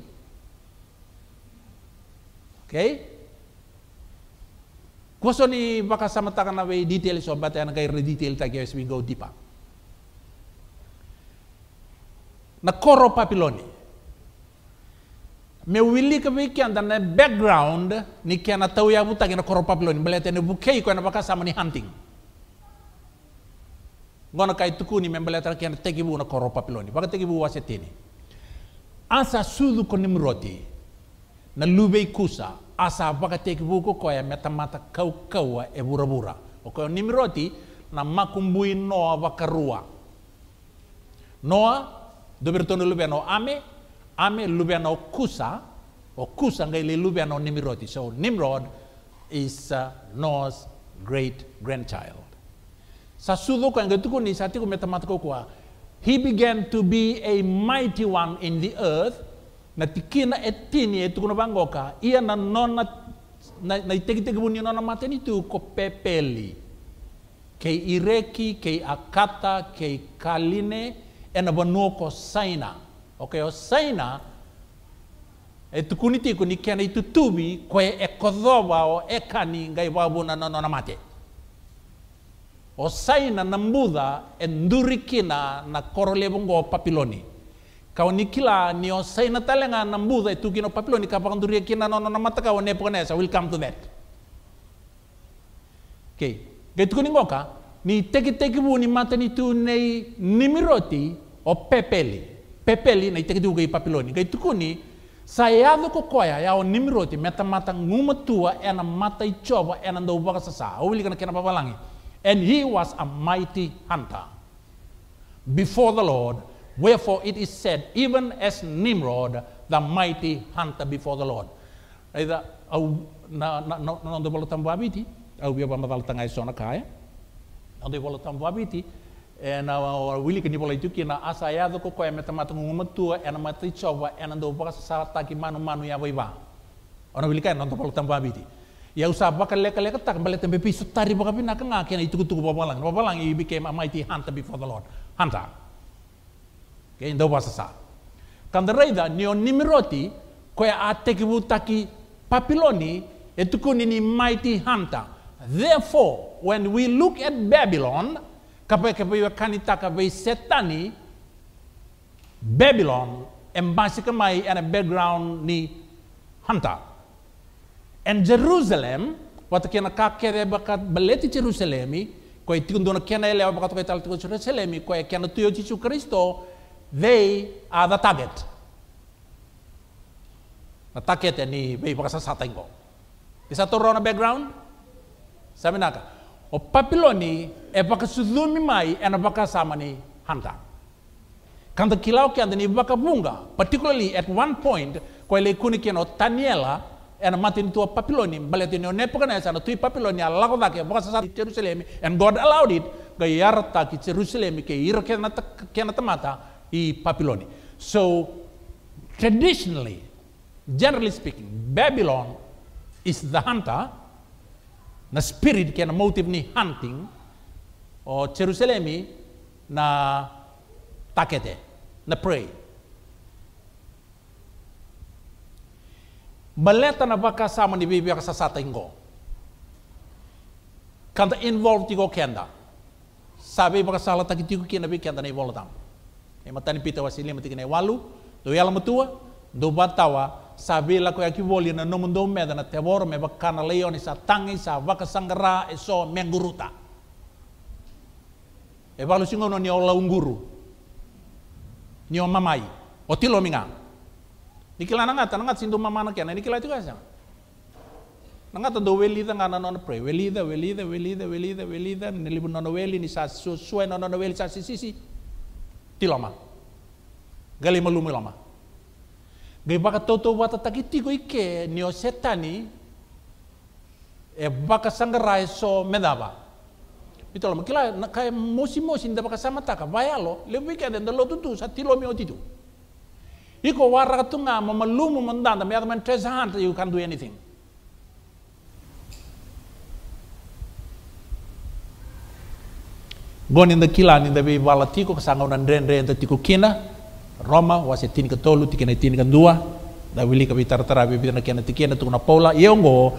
Okay? Kuso ni baka samatakan na way detail so bata yan kay detail tagyo as we go deeper. Na koro papiloni. Me willi ka wiki anda na background ni kyan na tau ya buta na koro papiloni. Balete ni bukei ko na baka sama ni hunting. Ngono kai tukuni membeleta kya na bu na koro papiloni. Baka bu wasetini. asa sudu ko nimroti na lubei kusa asa vakateki ko koya metamata kaukaua e vuravura ko nimroti na makumbui noa vakarua noa dobertonu no ame ame no kusa o kusa ngaile no nimroti so nimrod is uh, noa's great grandchild sa sudu ko ni sa tiku metamata kokua he began to be a mighty one in the earth na tikina etini e tukuna bangoka ia na nona na, na itekiteki buni e nona mateni tu ko pepeli kei ireki kei akata kei kaline ena banua ko saina okay o saina e tukuni tiku ni kena itutubi koe e kodoba o ekani ngai wabuna nona mate o saina na mbudha endurikina na korolebongo papiloni kaunikila ni osaina talenga na mbudha itukino papiloni kapakandurikina nono na mataka o onepokanesa will come to that okay ngoka ni ni mata ni tu nei nimiroti o pepeli pepeli na itekitivu gai papiloni gaitukuni sayado e kokoya ya o nimiroti meta mata ngumatua ena mata icova ena ndovaka sasa aulikana kena papalangi And he was a mighty hunter before the Lord. Wherefore it is said, even as Nimrod, the mighty hunter before the Lord. Either au na na na na ndo bolo tambu abiti au bia bamba bal tangai sona kaya eh? ndo bolo tambu abiti do uh, ko koya metama tungu matua manu manu ya boiba ona wili kai ndo bolo tambu abiti ya usah apa leka leka tak balik tempe pisu tari baka pina kanga kena itu lang babalang lang he became a mighty hunter before the Lord hunter okay ndo bahasa sa kandareida neo nimiroti kaya a tekibu taki papiloni etukuni ni mighty hunter therefore when we look at Babylon kapai kapai kanita kapai setani Babylon embasi kemai and a background ni hunter And Jerusalem, what wata kena kakere bakat baleti Jerusalemi, koe tikundona kena elewa bakat koe tal tikundona Jerusalemi, koe kena tuyo Jesus Kristo, they are the target. The target ni bei bakasa Is that toro na background? Saminaka. O papiloni e bakasudumi mai e na bakasama ni handa. Kanta kilau kianda ni bakabunga, particularly at one point, koe le kuni keno Taniela, and Martin to a Papiloni, Baletino Nepokanes and Tui Papiloni, Lagovake, Vasa Jerusalem, and God allowed it, yarta Gayarta, Jerusalem, na Kanatamata, I Papiloni. So traditionally, generally speaking, Babylon is the hunter. The spirit can motive ni hunting or Jerusalem na takete, na pray. Maleta na baka sama ni bibi ka sasata ingo. Kanta involve tigo kenda. Sabi baka salah tak tigo kena bi kenda na involved tam. E matani pita wasili lima tiga na walu. Do yala matua. Do batawa. Sabi la ko yaki woli na nomun do meda na me baka na leoni sa tangi sa baka sanggara eso menguruta. E balu e singo no ni ola unguru. Ni o mamai. Otilo mingang. Nikila nangat, nangat sindu mamana kena, ya. nikila juga sang. Nangat weli welida ngana non pre, welida, welida, welida, welida, welida, weli ta weli nah, ni sa suwe non non weli sa sisi, tiloma. Gali malu lama Gai baka toto wata takiti go ike, nio setani, e baka sanggarai e so medaba. Pitoloma, kila kai mosi mosi nda baka sama taka, bayalo, lebu ike nda lo tutu, sa o otitu. Iko waragatunga ndanda mandanda me adaman hanta you can do anything. Gon in the kilan in the be valatiko kasanga unan ren ren tiko kina Roma wasetin ketolu na tin ndua da wili ka bitar tara bi bitar kena na tukuna paula ngo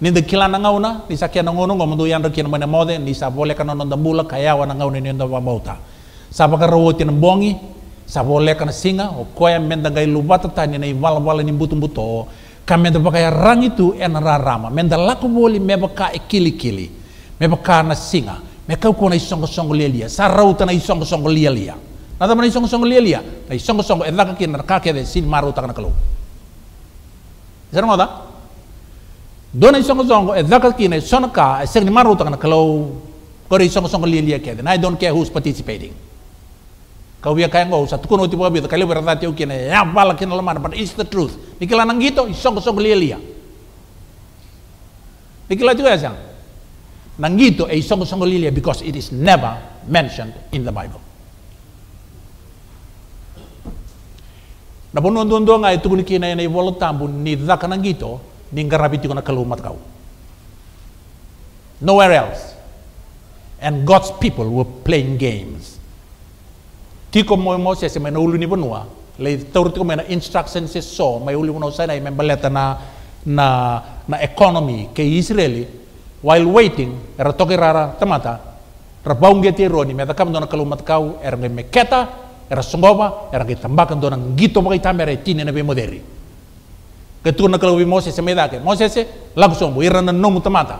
ni the kilan nga una ni sakia na ngono ngomo duyan ma na mode ni sa bole kanon ka yawa na ngauna ni ndamba mauta. Sabaka rawoti bongi sabo lekana singa o oh, koya menda gai lubata tani na iwala wala ni butu buto ka menda ya rang itu en rarama menda laku boli me baka e kili kili me baka na singa me kau kona lia songo lelia rauta na isongo songo lelia nada mana isongo songo lelia na isong songo en laka kina ka ke de sin maru na kalau zero ngoda dona isongo songo en laka kina sona ka e ni maru takana kalau isong isongo songo lia ke de i e don't care who's participating Kau biar kaya ngau satu kuno tiba itu. kali berarti ukina ya bala kina lemana but it's the truth nikila nang gitu isong song lelia nikila juga ya, sang nang gitu e eh, isong song lelia because it is never mentioned in the bible na nuan tuan tuan ngai, tukun kina ene wolo tambu ni dhaka nang gitu ni ngarabi tikona kalumat kau nowhere else and god's people were playing game tiko mo mo se se mena ulu ni bonua le tor tiko mena instruction se so mai ulu no sana i membeleta na na na economy ke Israeli while waiting era toki rara tamata rabaung geti roni meta kam dona kalumat kau era ngai meketa era songoba era ngai tambakan dona ngito mo kita mere tine na be moderi ketu na kalu Moses se meda ke Moses se langsung bu irana nongu tamata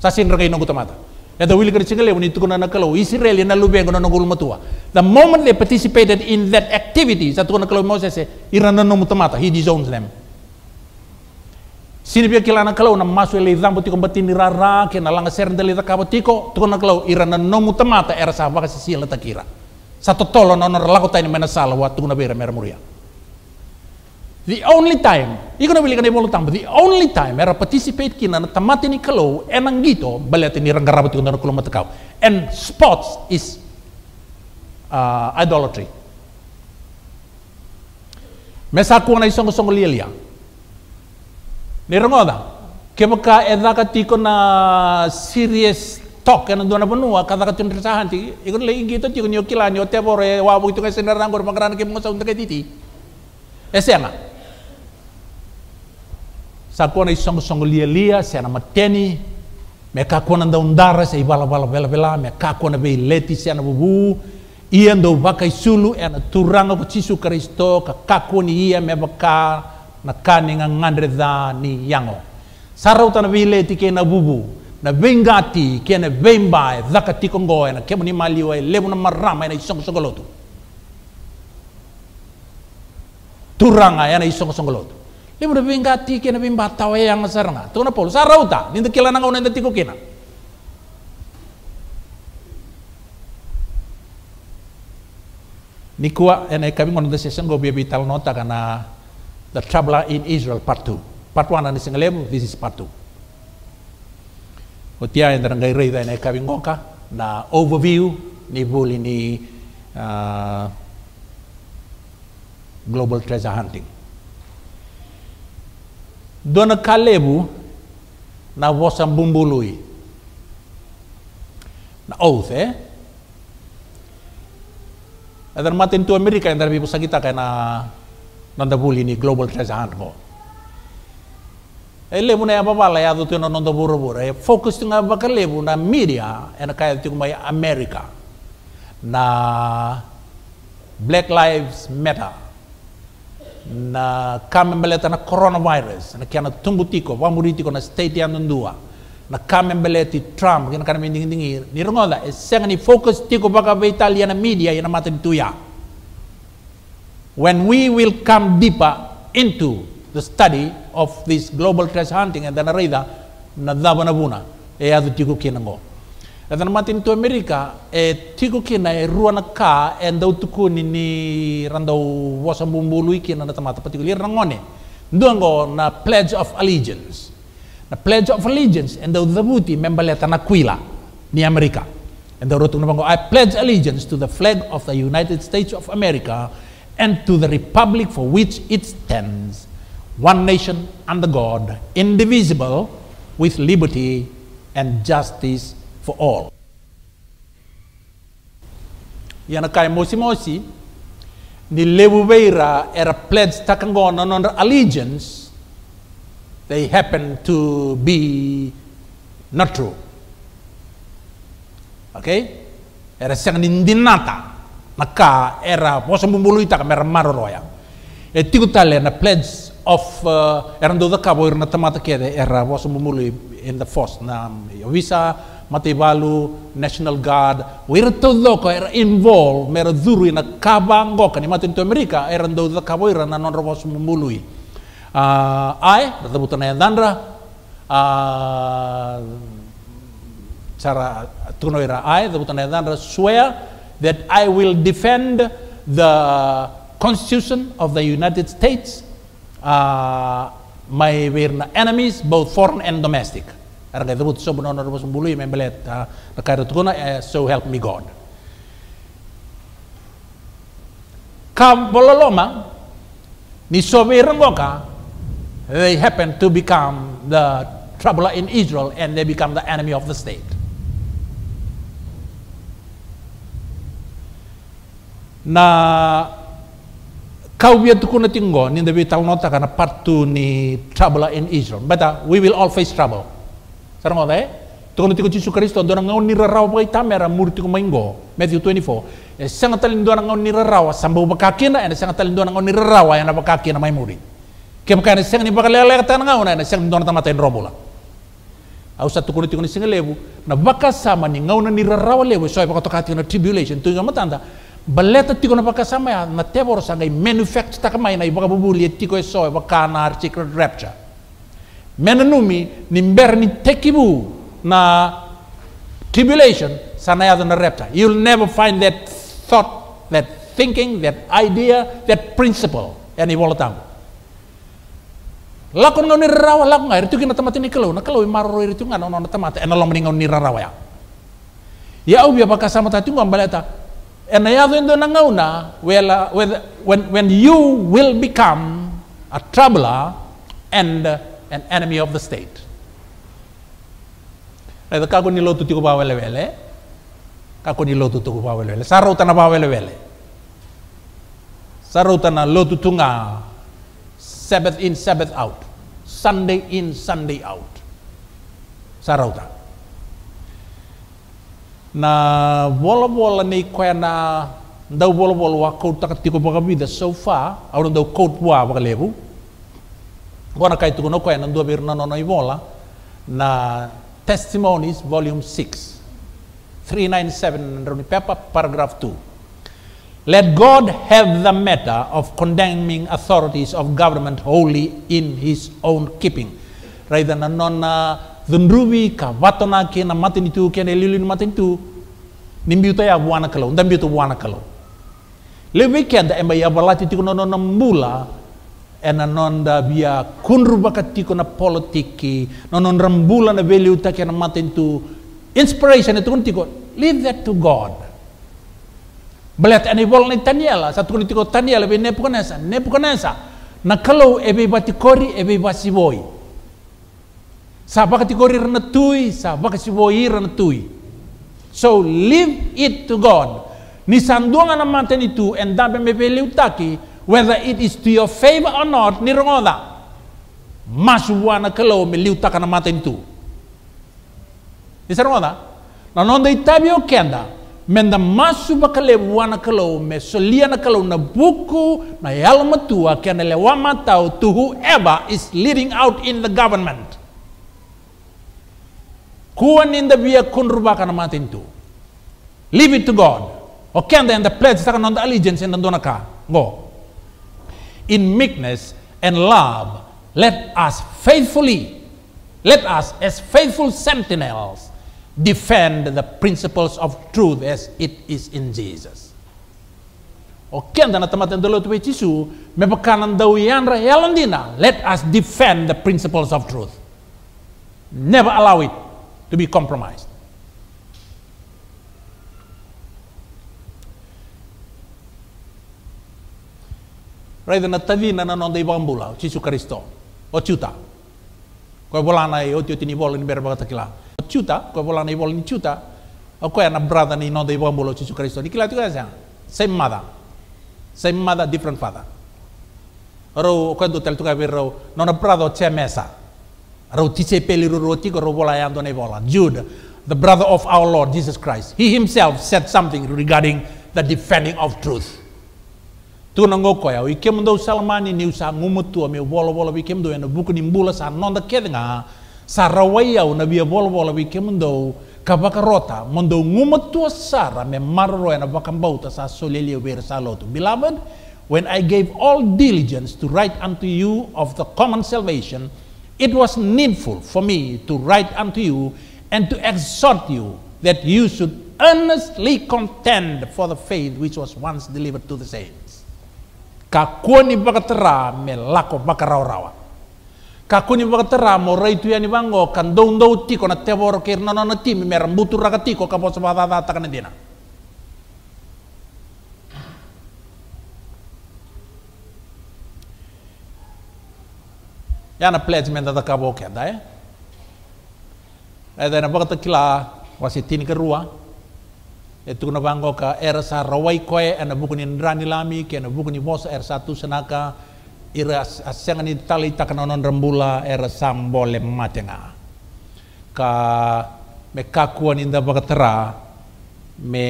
sasin rakai nongu tamata Ya the kada chingale wuni tukuna na kalo isi rele na lube ngono ya na gulu matua. The moment they participated in that activity, sa kuna kalo mose se irana no mutamata, he disowns them. Sini pia kila na kalo na masu ele ya idambo tiko mbati rara ke na langa serende le takabo tiko, tukuna kalo irana no mutamata era sa vaka si ya la takira. Sa totolo na onor lakota ini mena salwa tukuna bere mera muria. The only time, ikon wili kana ibolo tamba, the only time era participate kina na tamati ni kalo enang gito balete ni rang kunda na kulum matakaw. And sports is uh, idolatry. Mesa kuwa na isong kusong lilia. Ni rangoda, kebaka edaka tiko na serious talk kana dona benua kata katun resahan ti ikon lagi gitu tiko nyokilan nyotebore Wa itu kasenarang gor makaran kemo sa untuk titi. Ese nga sakona i songosongolia lia se ana mateni me kakona daudara se i valavalavalavela me kakona vei leti se ana bubu, ia dou vaka i sulu e ana turaga vo jisu karisto ka ia me vaka na kaniga gadreda ni iago sarau tana vei leti ke na bubu, na vengati kei ke na vei ba e dhaka e na kemo ni maliu e na marama e na i songosongolotu turaga e ana i Lembra pinga tiki na pimba tawa eh, yang serna. Tuna pol sarauta, ninda kila nang una tiku kina. Nikua ene eh, kami ngon de session go bebi tal nota kana the trouble in Israel part 2. Part 1 ane lembu, this is part 2. Otia ene rangai reida ene eh, kami ngoka na overview ni buli ni ah, global treasure hunting dona Kalebu na vosa bumbului na oath eh Adar e matin tu Amerika yang e dari pusat kita kena nanda buli ni global treasure hunt mo. Ele muna apa lah ya tu na nandaburu buru buru. E fokus tu ngapa kali na media yang e kaya tu kumai Amerika na Black Lives Matter. na kame mbeleta na coronavirus na na tungu tiko wamuri tiko na state ya nundua na kame mbeleti Trump kina kana mendingi dingi ni rongola esenga ni focus tiko baka wa Italia na media yana mata tuya when we will come deeper into the study of this global trash hunting and the narida na na buna e adu tiko ngoo Tata matin tu Amerika, e eh, tiko kina e eh, rua ka e eh, ndau tuku ni ni randau wasa mumbului kina na tamata particular rangone. Ndongo na Pledge of Allegiance. Na Pledge of Allegiance e ndau dhabuti membaleta na kuila ni Amerika. E ndau rotu nabango, I pledge allegiance to the flag of the United States of America and to the republic for which it stands, one nation under God, indivisible, with liberty and justice for all. Yana kai mosi mosi, ni era pledged takangon on under allegiance, they happen to be not true. Okay? Era sang nindinata, naka era mosa mumbului taka mera maroroya. E tikutale na pledge of uh, eh, eran do da cabo irna kede era mosa mumbului in the force na visa Matibalu, National Guard, we era involved mera dhurui na kabangoka ni matin to america era ndo da kaboira na non robos mumului. Uh, ah, ai, da butana yandandra, uh, ah, cara tuno era ai, da butana yandandra swear that I will defend the Constitution of the United States uh, my enemies, both foreign and domestic. era nga debut so bonono robo sumbulu i membelet na ah, kairo tukuna eh, so help me god kam bololoma ni sobe rengoka they happen to become the troubler in Israel and they become the enemy of the state. Na kau biar tu kuna tinggo ni dapat tahu nota karena part tu ni trouble in Israel. Betul, uh, we will all face trouble. Sarangodae, ya? tokono tiko Jisu Kristo dona ngau nirarawa pakai tamera muri tiko maingo, Matthew 24. E sanga talin dona ngau nirarawa samba bakakina, e eh, sanga talin dona ngau nirarawa yana bakakina mai muri. Kem kana sanga ni bakalele kata ngau na, e sanga dona robola. Au satu kono tiko ni eh, ah, lebu, na bakasama sama ni ngau na nirarawa lebu, soe pakatokati na tribulation, tuinga matanda, baleta tiko na baka sama ya na tebor sanga i manufacture takamai na i baka bubuli e tiko e article rapture numi ni ni tekibu na tribulation sana yazo na rapture you'll never find that thought that thinking that idea that principle yani wala tangu lakon ngau ni rawa lakon ngai itu kina tempat ini kelau na kelau marro itu ngana ono tempat ena lo mending ngau ni rawa ya ya au bia baka sama tatu ngam baleta ena yazo indo na ngau na wela when when you will become a troubler and uh, an enemy of the state. Edhe ka koni lotu tiku bawa le wele, kako ni lotu tiku bawa le wele, sa rautana bawa le wele. Sa rautana lotu tunga, Sabbath in, Sabbath out, Sunday in, Sunday out. Sa rautana. Na bola bola ni kwa kwena, ndau bola bola wa koutakatiku baga bida so far, au ndau kout wa baga lebu, Ngona kaitukuno kwa ena ndua birna nono ibola na Testimonies Volume 6 397 Roni Pepper paragraph 2 Let God have the matter of condemning authorities of government wholly in his own keeping rather than nona dhundruvi kavatona kena matini tu kena ililini matini tu nimbiuta ya bwana kalau ndambiuta bwana kalau le emba ya balati tikono nona mbula ena nonda via kunru bakatiko na politiki nonon rambula na beli utaki na tu inspiration itu tiko leave that to God Belat ani bol ni taniela satu kun tiko taniela be nepukanesa nepukanesa na e ebe batikori ebe basiboi sabak tikori renetui sabak rena renetui so leave it to God ni sanduanga na matin itu me beli utaki whether it is to your favor or not, nirongoda. Masua na me meliu takana mata itu. Nirongoda. Na nonda itabio kenda. Menda masu bakale buana kalau me solia na kalau na buku na yal matua kena lewa matau to whoever is leading out in the government. Kuan in the via kunruba kana mata itu. Leave it to God. Okenda kenda and the pledge takana the allegiance and the donaka. Go in meekness and love. Let us faithfully, let us as faithful sentinels defend the principles of truth as it is in Jesus. O kenda na tamat ndolo tuwe chisu, mepekanan dawiyan ra yalandina. Let us defend the principles of truth. Never allow it to be compromised. राइदन तवी नन नन्दै बम्बुला चिसु करिस्तो ओच्युता कोइ बोलाना ओ त्यो तिनी बोलन बेर बगत किला ओच्युता कोइ बोलाना ई बोलन च्युता o koe ana brother ni nonde bambulo Gesù Cristo ni kila tukaza same mother same mother different father ro quando tel tuka vero non a brother c'è messa ro ti c'è peli ro roti ro vola yando ne vola Jude the brother of our Lord Jesus Christ he himself said something regarding the defending of truth tukunango koya o ikem do salmani ni usa ngumutu me bolo bolo bi kem do ena buku ni mbula sa nonda kedenga sa rawaya o na bi bolo bolo bi kem do kabaka rota mondo ngumutu sara me marro ena bakambauta sa solelio wer salotu beloved when i gave all diligence to write unto you of the common salvation it was needful for me to write unto you and to exhort you that you should earnestly contend for the faith which was once delivered to the saints ka bakatara bakatera me lako rawa. ka kuoni bakatera mo raitu yani bango kan dou dou tiko na teboro kir nono na timi me rambutu raka tiko ka Ya badada kana dina yana pledge menda da kabo kenda eh Ada eh, na bakata kila wasitini kerua, e tugna bango ka era sa rawai koe ana buku ni ndrani lami ke ana buku ni mosa era satu senaka ira asenga ni tali takana nonon rambula era sambole matenga ka me kakua ni nda bakatara me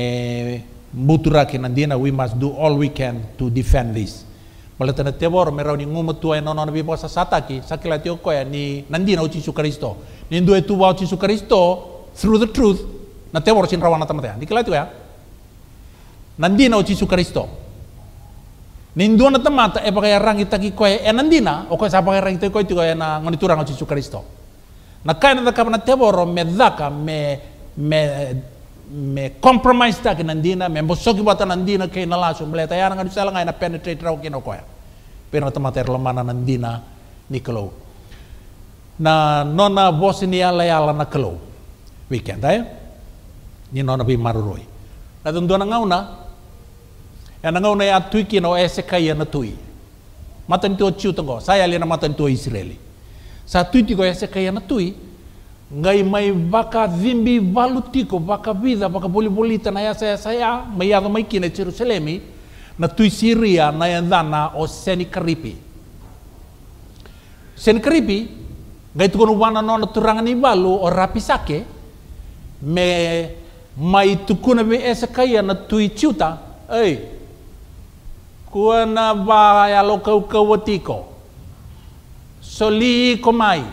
mutura ke nandina we must do all we can to defend this tana tebor me rauni ngumu tua nonon bi bibo sa sataki sakila tio koe ni nandina uchi su kristo ni ndue tu wa uchi su kristo through the truth Ya? Ya? na te woro cinra wana tamata ya dikila tu ya nandina o su kristo nindu na tamata e pakai rang kita ki koe e nandina o koe sa pakai rang kita koe tu koe ya na ngoni turang kristo na kai na taka na te woro me daka me me me compromise ta ki nandina me bosoki bata nandina ke na lasu mele ta yana sala na penetrate rau ki no koe pero tamata er lamana nandina nikolo na nona bosnia layala na kelo weekend ayo eh? ni no na bi maruroi na dun na ngauna ya na ngauna ya ki no ese kai ya na tui tu ni to go saya le na matan tu israeli sa tuiti ko ese kai ya na tui ngai mai vaka valuti valutiko vaka vida vaka ta na ya saya saya mai yado mai na jerusalemi na tui siria na ya dana o seni seni kripi ngai tukonu wana nona turangan ibalu o rapisake me mai tukuna be esaka na tui ciuta ei kua na vahai alo kaukau kau tiko soli ko mai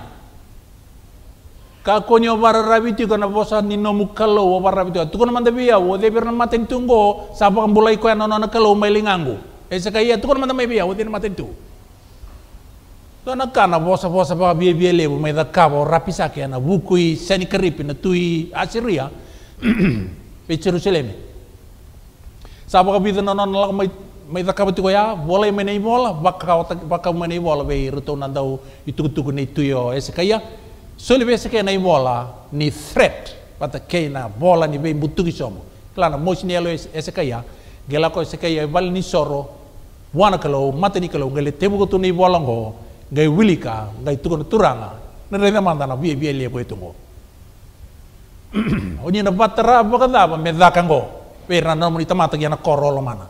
ka konyo wararabi ko na vosa ni mu kalo wa na mande bia wo bir na maten tunggo sapa bulai ko no nona kalo mai lingangu esaka na mande mai bia wo na maten tu Tona kana bosa bosa pa bia bia lebo mai da kabo rapisa ke na bukui seni keripi na tui asiria pe Jerusalem sa ka bi na non la mai mai ta kabati ko ya bola menei bola baka baka nei bola be ruto na dau itutuku nei tuyo ese kaya sole be seke nei bola ni threat pata keina bola ni be butuki somo klana mochni elo ese kaya gela ko ese bal ni soro wana kalo mata ni kalo gele tebu ko tuni bola ngo ngai wilika ngai turanga na rena mandana bie bie le ko Oni na patara apa kan apa meda kango. Pe na muni tamata kia ya na korolo mana.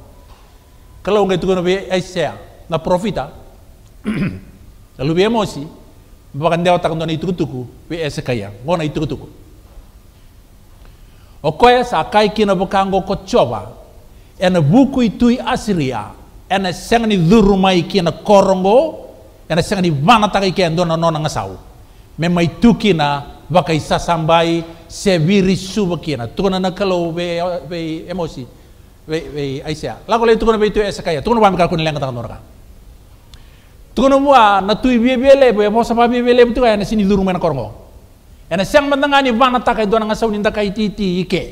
Kalau ngai tukuna be aisea na profita. Lalu be emosi. Bahkan dia otak itu tuku be ese kaya. Ngona itukutuku. sa kai kina bokango ko coba. Ena buku i asiria. Ya, Ena sengani mai kina korongo. Ena sengani mana takai kia ya na nona ngasau. Memai tukina wakai sasambai se viri suba kina tukuna nakalo be emosi be be aisya lago le tukuna be tu esa kaya tukuna wami kalkun lenga tangan orang tukuna mua na tui bie bie le be emosa pa bie bie le itu na sini duru mena kormo ena siang ni bana takai dona ngasau ninda kai titi ike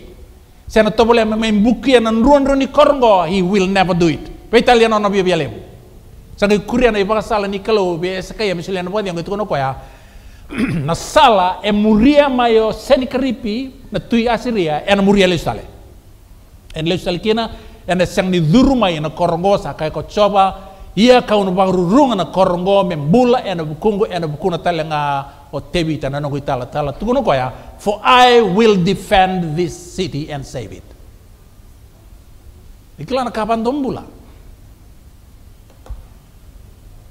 sena tobole membuki ena nruan runi korngo he will never do it be italiano na bie bie le sangai kuriana ibaka ni be esa kaya misalnya na yang itu kono ya. na sala e muria mayo keripi na tui asiria e na muria leusale en leusale kina e na seng ni dhuru mayo na korongo kai ko coba ia kau na rurunga na korongo membula e na bukungu e na bukuna talenga o tebi tana na kui tala tukuno koya for I will defend this city and save it na kapan bula.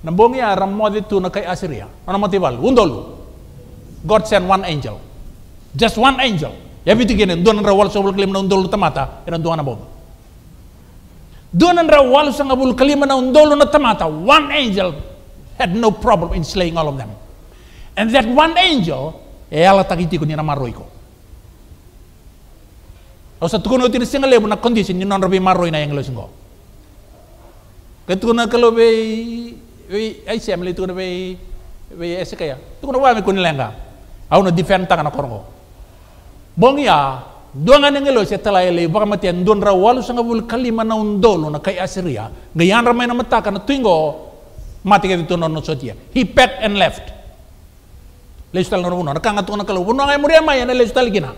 Nambongi aram modi tu na kai asiria, ona matibal, undolu, God send one angel. Just one angel. Ya gini. dua donan rawal sobul kelima na undolo tamata, inan tuana Dua Donan rawal ngabul kelima na undolo na tamata, one angel had no problem in slaying all of them. And that one angel, ya ela takiti ko ya, ni namaroy ko. Aku sa tukon utin singa lebo na condition, yun non rabi maroy na yung losingo. Katukon na kalobe, kalau ay, ay, ay, ay, ay, ay, ay, ay, ay, ay, ay, ay, ay, ay, ay, awno difen tanga na korngo bong ya doanga ne ngelo se tala ele baka mati ndon ra walu sanga bul kalima na undolo na kai asiria ya. yan ramai na mata na twingo mati ke tuno nono sotia ya. he packed and left stal no buno kanga tuna kalo buno ngai muria mai ya, na stal gina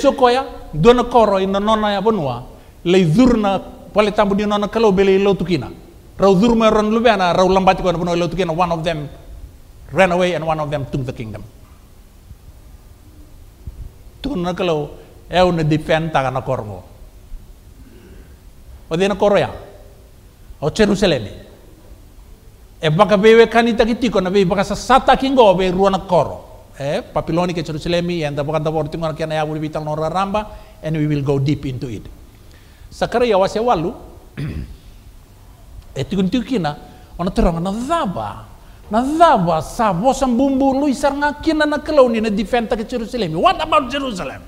sokoya do dona koro ina nono ya bonwa le zurna pale tambu di nono kalo bele lo tukina rau zurma ron lubena rau lambati ko na buno lo one of them ran away and one of them took the kingdom. Tuna kalau eu na defend ta na korngo. O dina Korea. O Jerusalem. E baka bewe kanita kitiko na bewe baka sa sata kingo be ruana koro. Eh, Papiloni ke Jerusalem and the baka dapat tingon kiana ya buri bitang nora ramba and we will go deep into it. ya wase walu. E tikuntikina ona terong na zaba? sa Nadhabu lu isar ngakin na ni na ke Jerusalem. What about Jerusalem?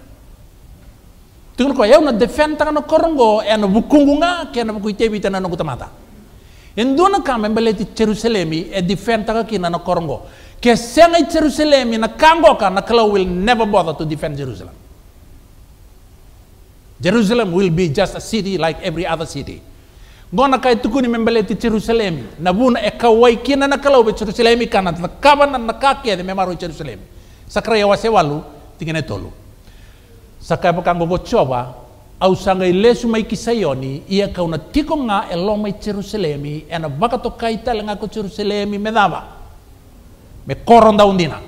Tunggu ko yaw na defentaka ya, na korongo ena bukungu nga kena bukuitebi tana na kutamata. Induna kame ya, ti Jerusalem e ya, defentaka kina na korongo. Ke Jerusalem na ka na kalau will never bother to defend Jerusalem. Jerusalem will be just a city like every other city gona kai tukuni membeleti Jerusalem na buna e kawai kina na kalau be Jerusalem kana na kaban na kakia de memaro Jerusalem sakra ya wase walu tingene tolu sakai pakang bobo coba au sangai lesu mai kisayoni ia kau na tiko nga e mai Jerusalem e na baka to kai tala nga ko Jerusalem me daba me koronda undina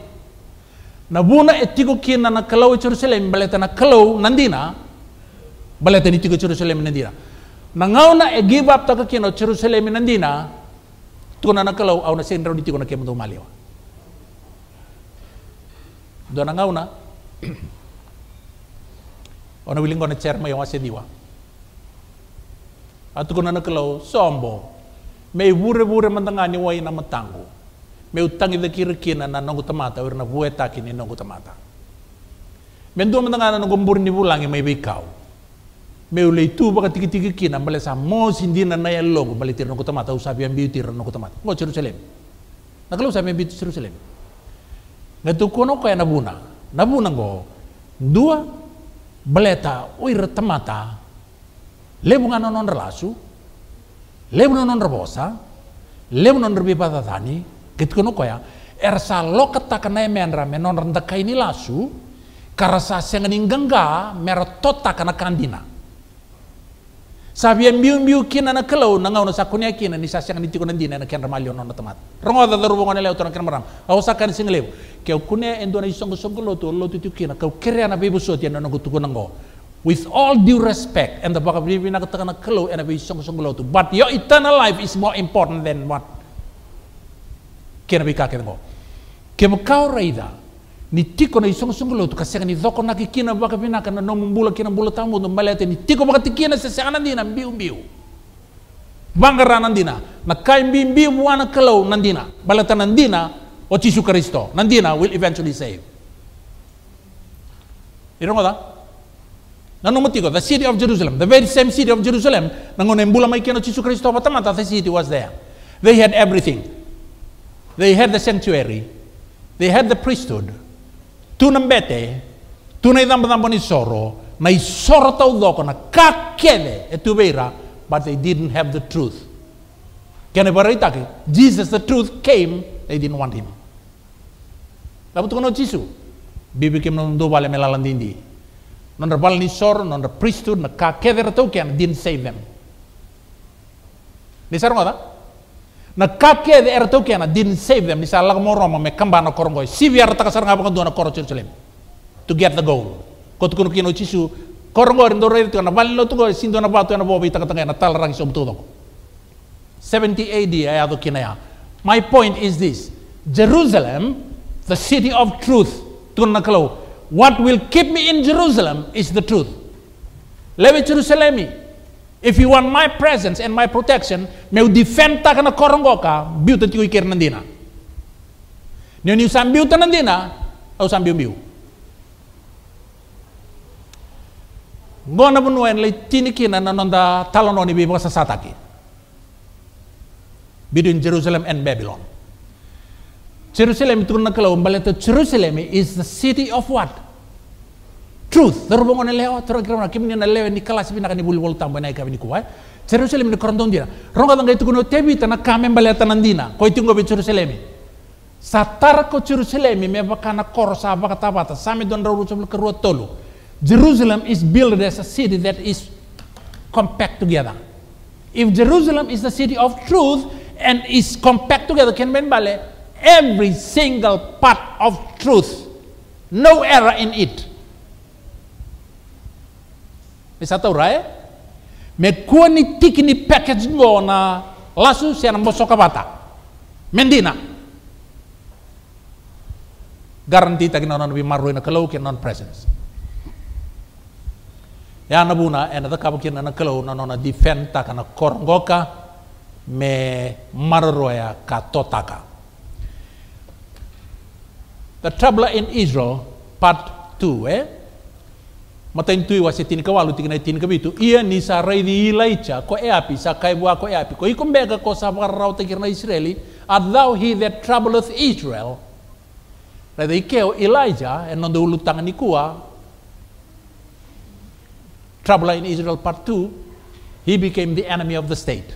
na buna e tiko kina na kalau Jerusalem beleta na kalau nandina beleta ni tiko Jerusalem nandina Mangaw na e give up taka kino Jerusalem nandina, ito na nagkalaw, aw na sin raw dito ko na kaya matumaliw. Doon na ngaw na, o nawiling ko na chair mo yung asin diwa. At ko na nagkalaw, sombo, may wure-wure man ni way na matango. May utang kirikina na tamata, or na buweta kini tamata. Mendo man nga na nangumbur ni bulangi may bikaw. meule itu baka tiki tiki kina mbale ya sa mo sindina na yelo go mbale tirno kota tamata usabi ambi tirno mata tamata ceru Jerusalem na kalau usabi ambi na tu kono kaya nabuna nabuna go dua beleta oir tamata lebunga nonon relasu lebunon non rebosa lebunon rebi patatani ketu gitu kono kaya ersa lo katakanai menra menon rendaka ini lasu karasa sengeninggenga meratot takana kandina sabian biu biu kina na kelau na ngau na sakunya kina ni sasya kan ditiko dina na kian ramalio na temat rongo da daru bongo nele autoran kian maram au sakan singleu keu kunia na isong kusong lo tu lo tu kina kau kere na bebu so tian na ngutu nango with all due respect and the baka bibi na katana kelau and be isong kusong lo tu but your eternal life is more important than what kian be ka kena ngo kemu kau raida ni tiko na isongosungo lo tukasega ni dhoko na kikina baka vinaka na nomumbula kina mbula tamu no malete ni tiko baka tikina sesega na nandina mbiu mbiu bangara na ndina na kai mbi mbi mwana kalau nandina ndina balata o tisu kristo nandina will eventually save irongo da na no mutiko the city of jerusalem the very same city of jerusalem na ngone mbula mai kina tisu kristo batamata the city was there they had everything they had the sanctuary they had the priesthood tunambete tunai damba ni soro nai soro tau doko na kakede e tu beira but they didn't have the truth kene baraitake Jesus the truth came they didn't want him labu tukono Jesus bibi kem non do bale melalandindi non rabal ni soro non the priesthood na kakede tau ken didn't save them Disarungada? na kaked ertokena didn't save them. Nisa lag mo Roma me kambana korongoy. Sivi arta kasar nga bakon na koro Jerusalem to get the goal. Kot kun kino chisu korongo ndo rei na vallo to sindo na batu na bobi taka taka na tal rang som tudok. 70 AD ayado kinaya. My point is this. Jerusalem, the city of truth, na nakalo. What will keep me in Jerusalem is the truth. Levi Jerusalemi, If you want my presence and my protection, defend ta kana korongoka, biuta tiku ikir nandina. Nyo ni sam biuta nandina, au sam biu biu. Ngona en le tini kina na nonda talononi bi basa sataki. Between Jerusalem and Babylon. Jerusalem itu nak kalau baleta Jerusalem is the city of what? truth The bongo na lewa toro kira na kimni na lewa ni kala sibi na kani buli volta mbana ika bini kuwa eh. Jerusalem ni korondondira ronga danga itu kuno tebi tana kame mbale tanandina ko itu ngobe Jerusalem satar ko Jerusalem me bakana korsa bakata bata sami don ro rusul ke tolu Jerusalem is built as a city that is compact together if Jerusalem is the city of truth and is compact together can men bale every single part of truth no error in it misata urae mekuwa ni tiki ni package ngo na lasu siana mboso kabata mendina garanti tagina non bi marro ina kalau ke non presence ya na buna ena da kabu ke na kalau na non defend ta kana korngoka me marro ya katotaka the trouble in israel part 2 eh tui wase tin ka walu tikna tin ka bitu ia ni sa ilai cha ko e api sa kai bua ko e api ko ikum bega ko sa te kirna israeli at thou he that troubleth israel rada ikeo elijah en non ulu tanga ni kua trouble in israel part 2 he became the enemy of the state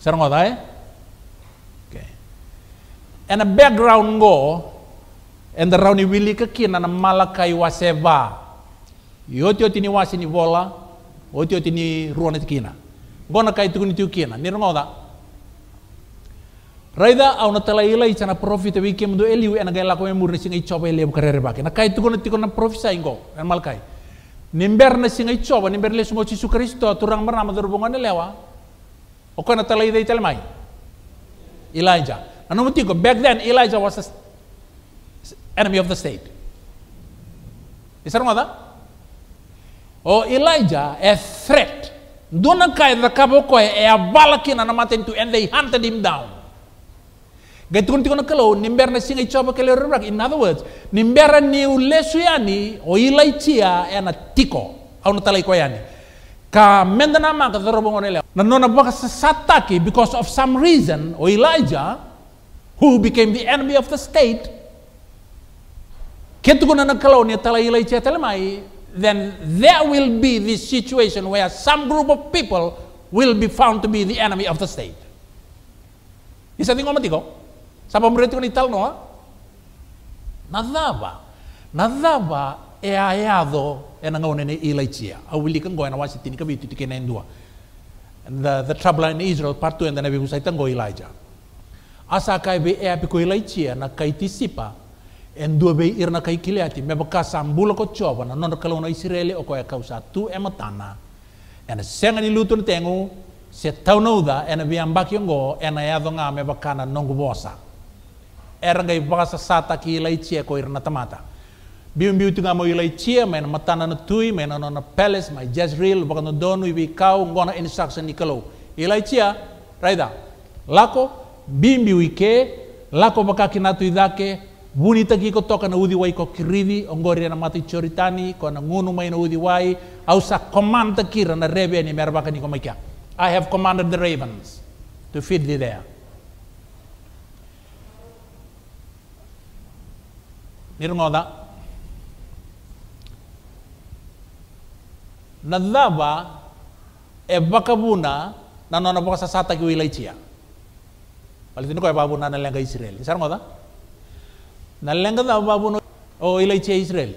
sarang oda eh okay and a background go enda ni wili ke kina na malakai waseva yoti yoti ni wasi ni vola yoti yoti ni ruana kina bona kai tukuni kina ni rongoda raida au na tala ila ichana profit wi kem do eliu ena gai lako memur ni singa ichoba ile bukarere bake na kai tukuni tikona profit sa ingo en malakai nimber na singa ichoba nimber le sumo chisu kristo turang marama ni lewa okona tala ida italmai Elijah. Anu mutiko back then Elijah was a enemy of the state. Is that another? Or oh, Elijah, a threat. Dunakai the kaboko e abalakin anamatin to and they hunted him down. In other words, nimbera ni ulesuyani o ilaichia and a tiko. I talai koyani. Ka mendana maka dorobong onele. Nanona baka sasataki because of some reason o Elijah who became the enemy of the state ketugona na kalaw tala ilay mai then there will be this situation where some group of people will be found to be the enemy of the state isa tingo matiko sa pamreti ko ni noa nadaba nadaba e ayado e nangaone ne ilai chia awilikan go na wasitini kabitu tikene dua the, the trouble in Israel part two, and then we will say tango Elijah asa kai be e apiko ilay chia na kaitisipa en dua be irna kai kiliati me baka sambula ko coba na nono kalau na israeli o ko e kausa tu e matana en senga ni lutun tengu se tau nauda en bi ambaki ngo en ya e donga me baka na nongu bosa era ngai baka sata ki ilai cie ko irna tamata biu biu tunga mo ilai me men matana na tui me na nono palace ma jezreel baka na donu bi kau ngona instruction ni kalau ilai raida lako bimbi wike lako baka kinatu idake Wuni taki ko toka na udi wai ko kiridi, ongori na mati choritani, ko na ngunu mai na udhi wai, au sa command takira na rebe ni merbaka ni ko maikia. I have commanded the ravens to feed thee there. Nirngoda. Nadaba e bakabuna na nona boka sata ki wilaichia. Palestino ko e babuna na lenga Israel. Isar Ngoda? Nalenga na no o oh, ilay che Israel.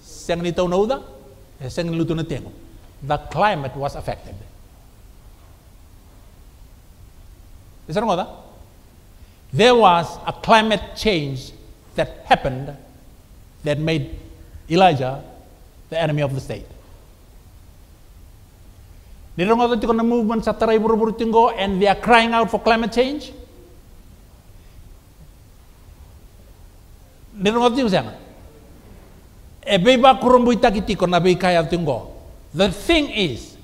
Sang nitaw na uda, eh, sang niluto na tengo. The climate was affected. Is that right? There was a climate change that happened that made Elijah the enemy of the state. They don't know that movement, and they are crying out for climate change. Nirongotsi kusema ebeiba kurumbuita tiko na beikaya tunggo. the thing is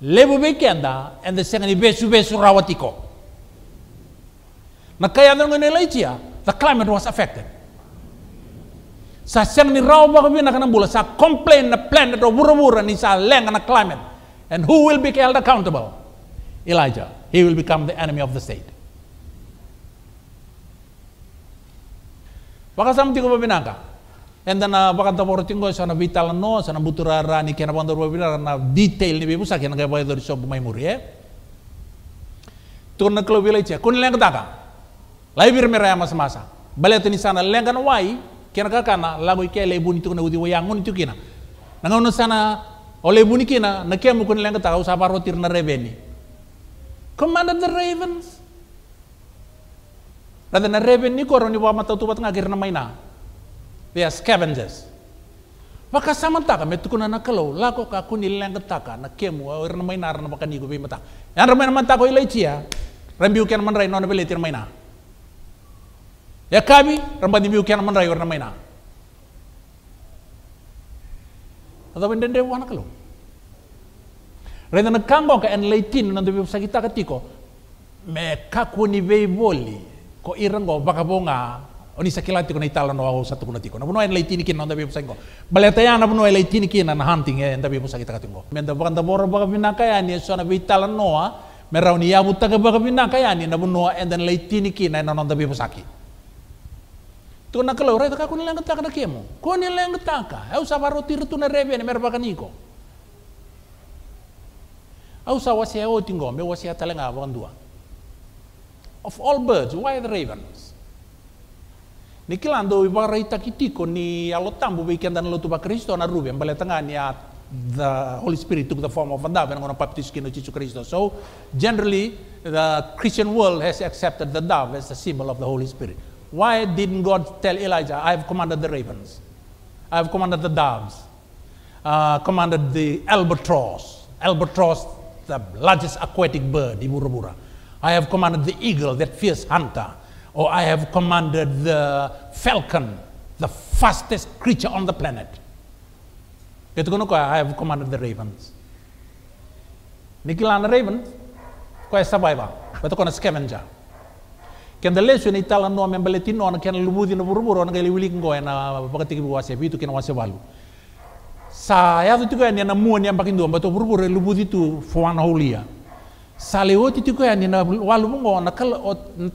lebu kenda and the sengani besu besu rawatiko na kaya nirongone tia, the climate was affected sa sengani raw ba kubi na kana bula sa complain na planet o buru ni sa leng na climate and who will be held accountable Elijah he will become the enemy of the state Baka sam tiko babinaka. Enda na baka ta poro tingo sana vital no sana butura rani kena ro babinaka na detail ni bibu kena kaya bai dori sobu mai muri ya. eh. na klo bila ya. ice kun leng daka. Lai bir mera yama masa. Balet ni sana kana wai kena na lagu ike lebu na wuti udi wayangun itu kina. Nangono sana oleh buni kina nakia mukun leng taka usapa rotir na reveni. Commander the ravens Rather than raven ni koron ni wama tau tubat ngagir na They are scavengers. Maka sama taka metukuna na kalau lako ka kuni leng taka na kemu or na maina na maka niku bimata. Yang ramai man tako ilai cia. Rambiu kian man rai nona bele na. maina. Ya kabi ya rambat di kian man rai or na maina. Atau benda wana kalau. Rather than ka en leitin nanti dubi sakita ketiko. Me kakuni bei boli ko irengo baka bonga oni sakilati ko itala no au satu kunati ko na bunoi lai tini kin nanda bibu sango baleta ya na bunoi lai tini kin na hunting ya, da bibu kita katingo menda baka nda boro baka bina kaya ni so na bitala noa ah. merauni ya ke baka bina kaya ni na bunoi en dan tini kin na nanda bibu tu na kalau rai taka ko nilang ketaka na kemo ko nilang ketaka au sabaro tiru na rebe ni baka niko au sa wasia e o me wasia talenga bukan dua of all birds, why the ravens? Nichilando i takitiko ni allottambo weekend lotu pa Kristo na rubi ambale a the Holy Spirit took the form of a and when baptize kino Jesus Christo. So generally the Christian world has accepted the dove as a symbol of the Holy Spirit. Why didn't God tell Elijah, I have commanded the ravens, I have commanded the doves, uh, commanded the albatross, albatross, the largest aquatic bird in Burabura. I have commanded the eagle, that fierce hunter, or I have commanded the falcon, the fastest creature on the planet. I have commanded the ravens. Nikilan raven, kwa survivor, but kona scavenger. Kenda lesu ni tala no membele tino ana kena lubuthi na buruburu ana kali wili ngo ana pakati kibu wase vitu kena wase walu. Sa ya tu tu kena na muani ambaki ndo mbato buruburu lubuthi tu fuana hulia. sale woti tiko yani na walu mungo na kal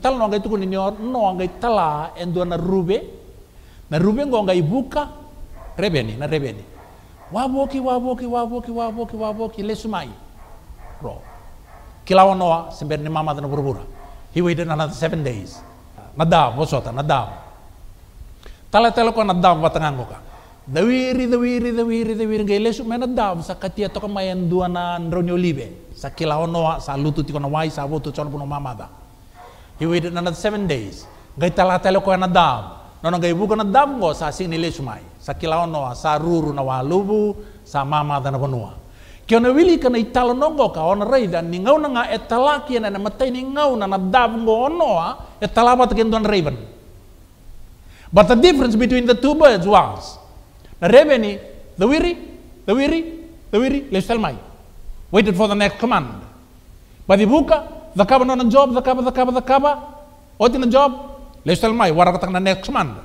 tal no ngai tiko ni no ngai tala endo na rube na rube ngo ngai buka rebeni na rebeni waboki waboki waboki waboki waboki lesumai mai ro kilawa noa sember ni mama na burbura he waited another seven days na nada bosota nada tala tala ko nada watangango ka dawiri dawiri dawiri dawiri ngai lesu mena dam sakatia toka mayan duana ndronyo libe Sa onoa sa lutu na wai, sa wotu chon puno mamada. He waited another seven days. Gai tala ko na dam. Nono gai buka na dam go sa sing nile sumai. Sa kilaonoa, sa ruru na walubu, sa mamada na ponua. Kio na wili ka na italo nongo ka ona dan ni ngau na nga etalaki na na matai ni ngau na na dam go onoa etalama takin raven. But the difference between the two birds was, na reveni, the weary, the weary, the weary, lesel mai. waited for the next command. But Ibuka, the Kaaba non job, the Kaaba, the Kaaba, the Kaaba, what in the job? Let's tell my warakatang the next command.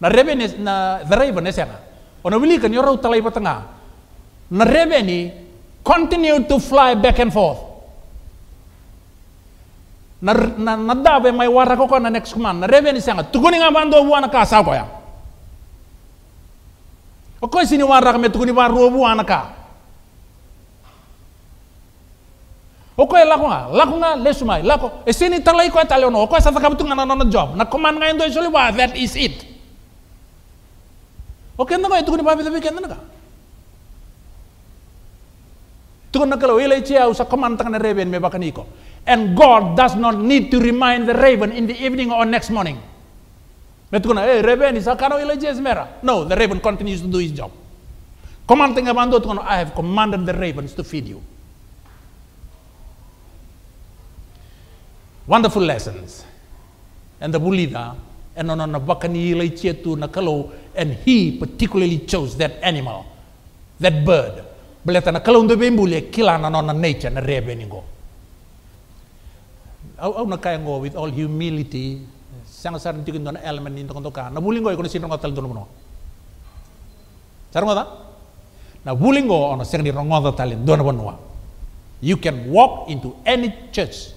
Na rebenes na the raven is era. Ona kan yoro talay patanga. Na rebeni continued to fly back and forth. Na na nadabe may warakoko na next command. Na rebeni sanga tuguni nga bando buana ka sa ko ya. Okoy sini warak me tuguni war robu okoe lako ah, nga lako lesumai lako e sini tala ikoe tale ono okoe kabutu nga nanono job na command nga endo isoli wa that is it oke ndako itu kuni papi tapi kenda nga tukon nakalo ile chia usa koman tanga reben me bakani iko and God does not need to remind the raven in the evening or next morning Metukuna, hey, raven is a karo ile chia mera. No, the raven continues to do his job. Commanding abando tukuna, I have commanded the ravens to feed you. wonderful lessons. And the Bulida and on a Bakanile Chetu Nakalo, and he particularly chose that animal, that bird. Bleta Nakalo Ndubimbule kilana on a nature na rebeningo. Au nakayango with all humility, sang saran tikin don element in tontoka, na bulingo ikon sinong hotel donomono. Sarangoda? Na bulingo on a second rongoda talent donomono. You can walk into any church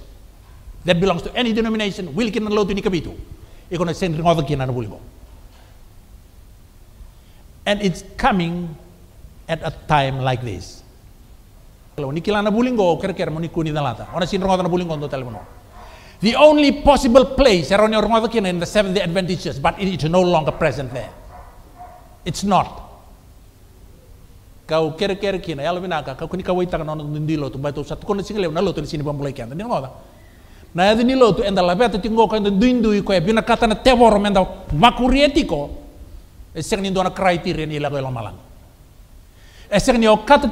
that belongs to any denomination, wilkin lo tu ni kabitu. Ikon sen ringovakin na bulibo. And it's coming at a time like this. Kalau ni kilana bulingo ker-ker mo ni kuni dalata. Ona sin ringovakin na bulingo ndo telemono. The only possible place around your ringovakin in the Seventh-day Adventist but it is no longer present there. It's not. kau kere kere kina ya lebih kau kini kau itu tangan orang dindilo tu batu satu kau nasi ngelewat nalo tu di sini pembulai kian tadi ngoda na yadhi enda enda kata na teboro menda ni ni ni o kata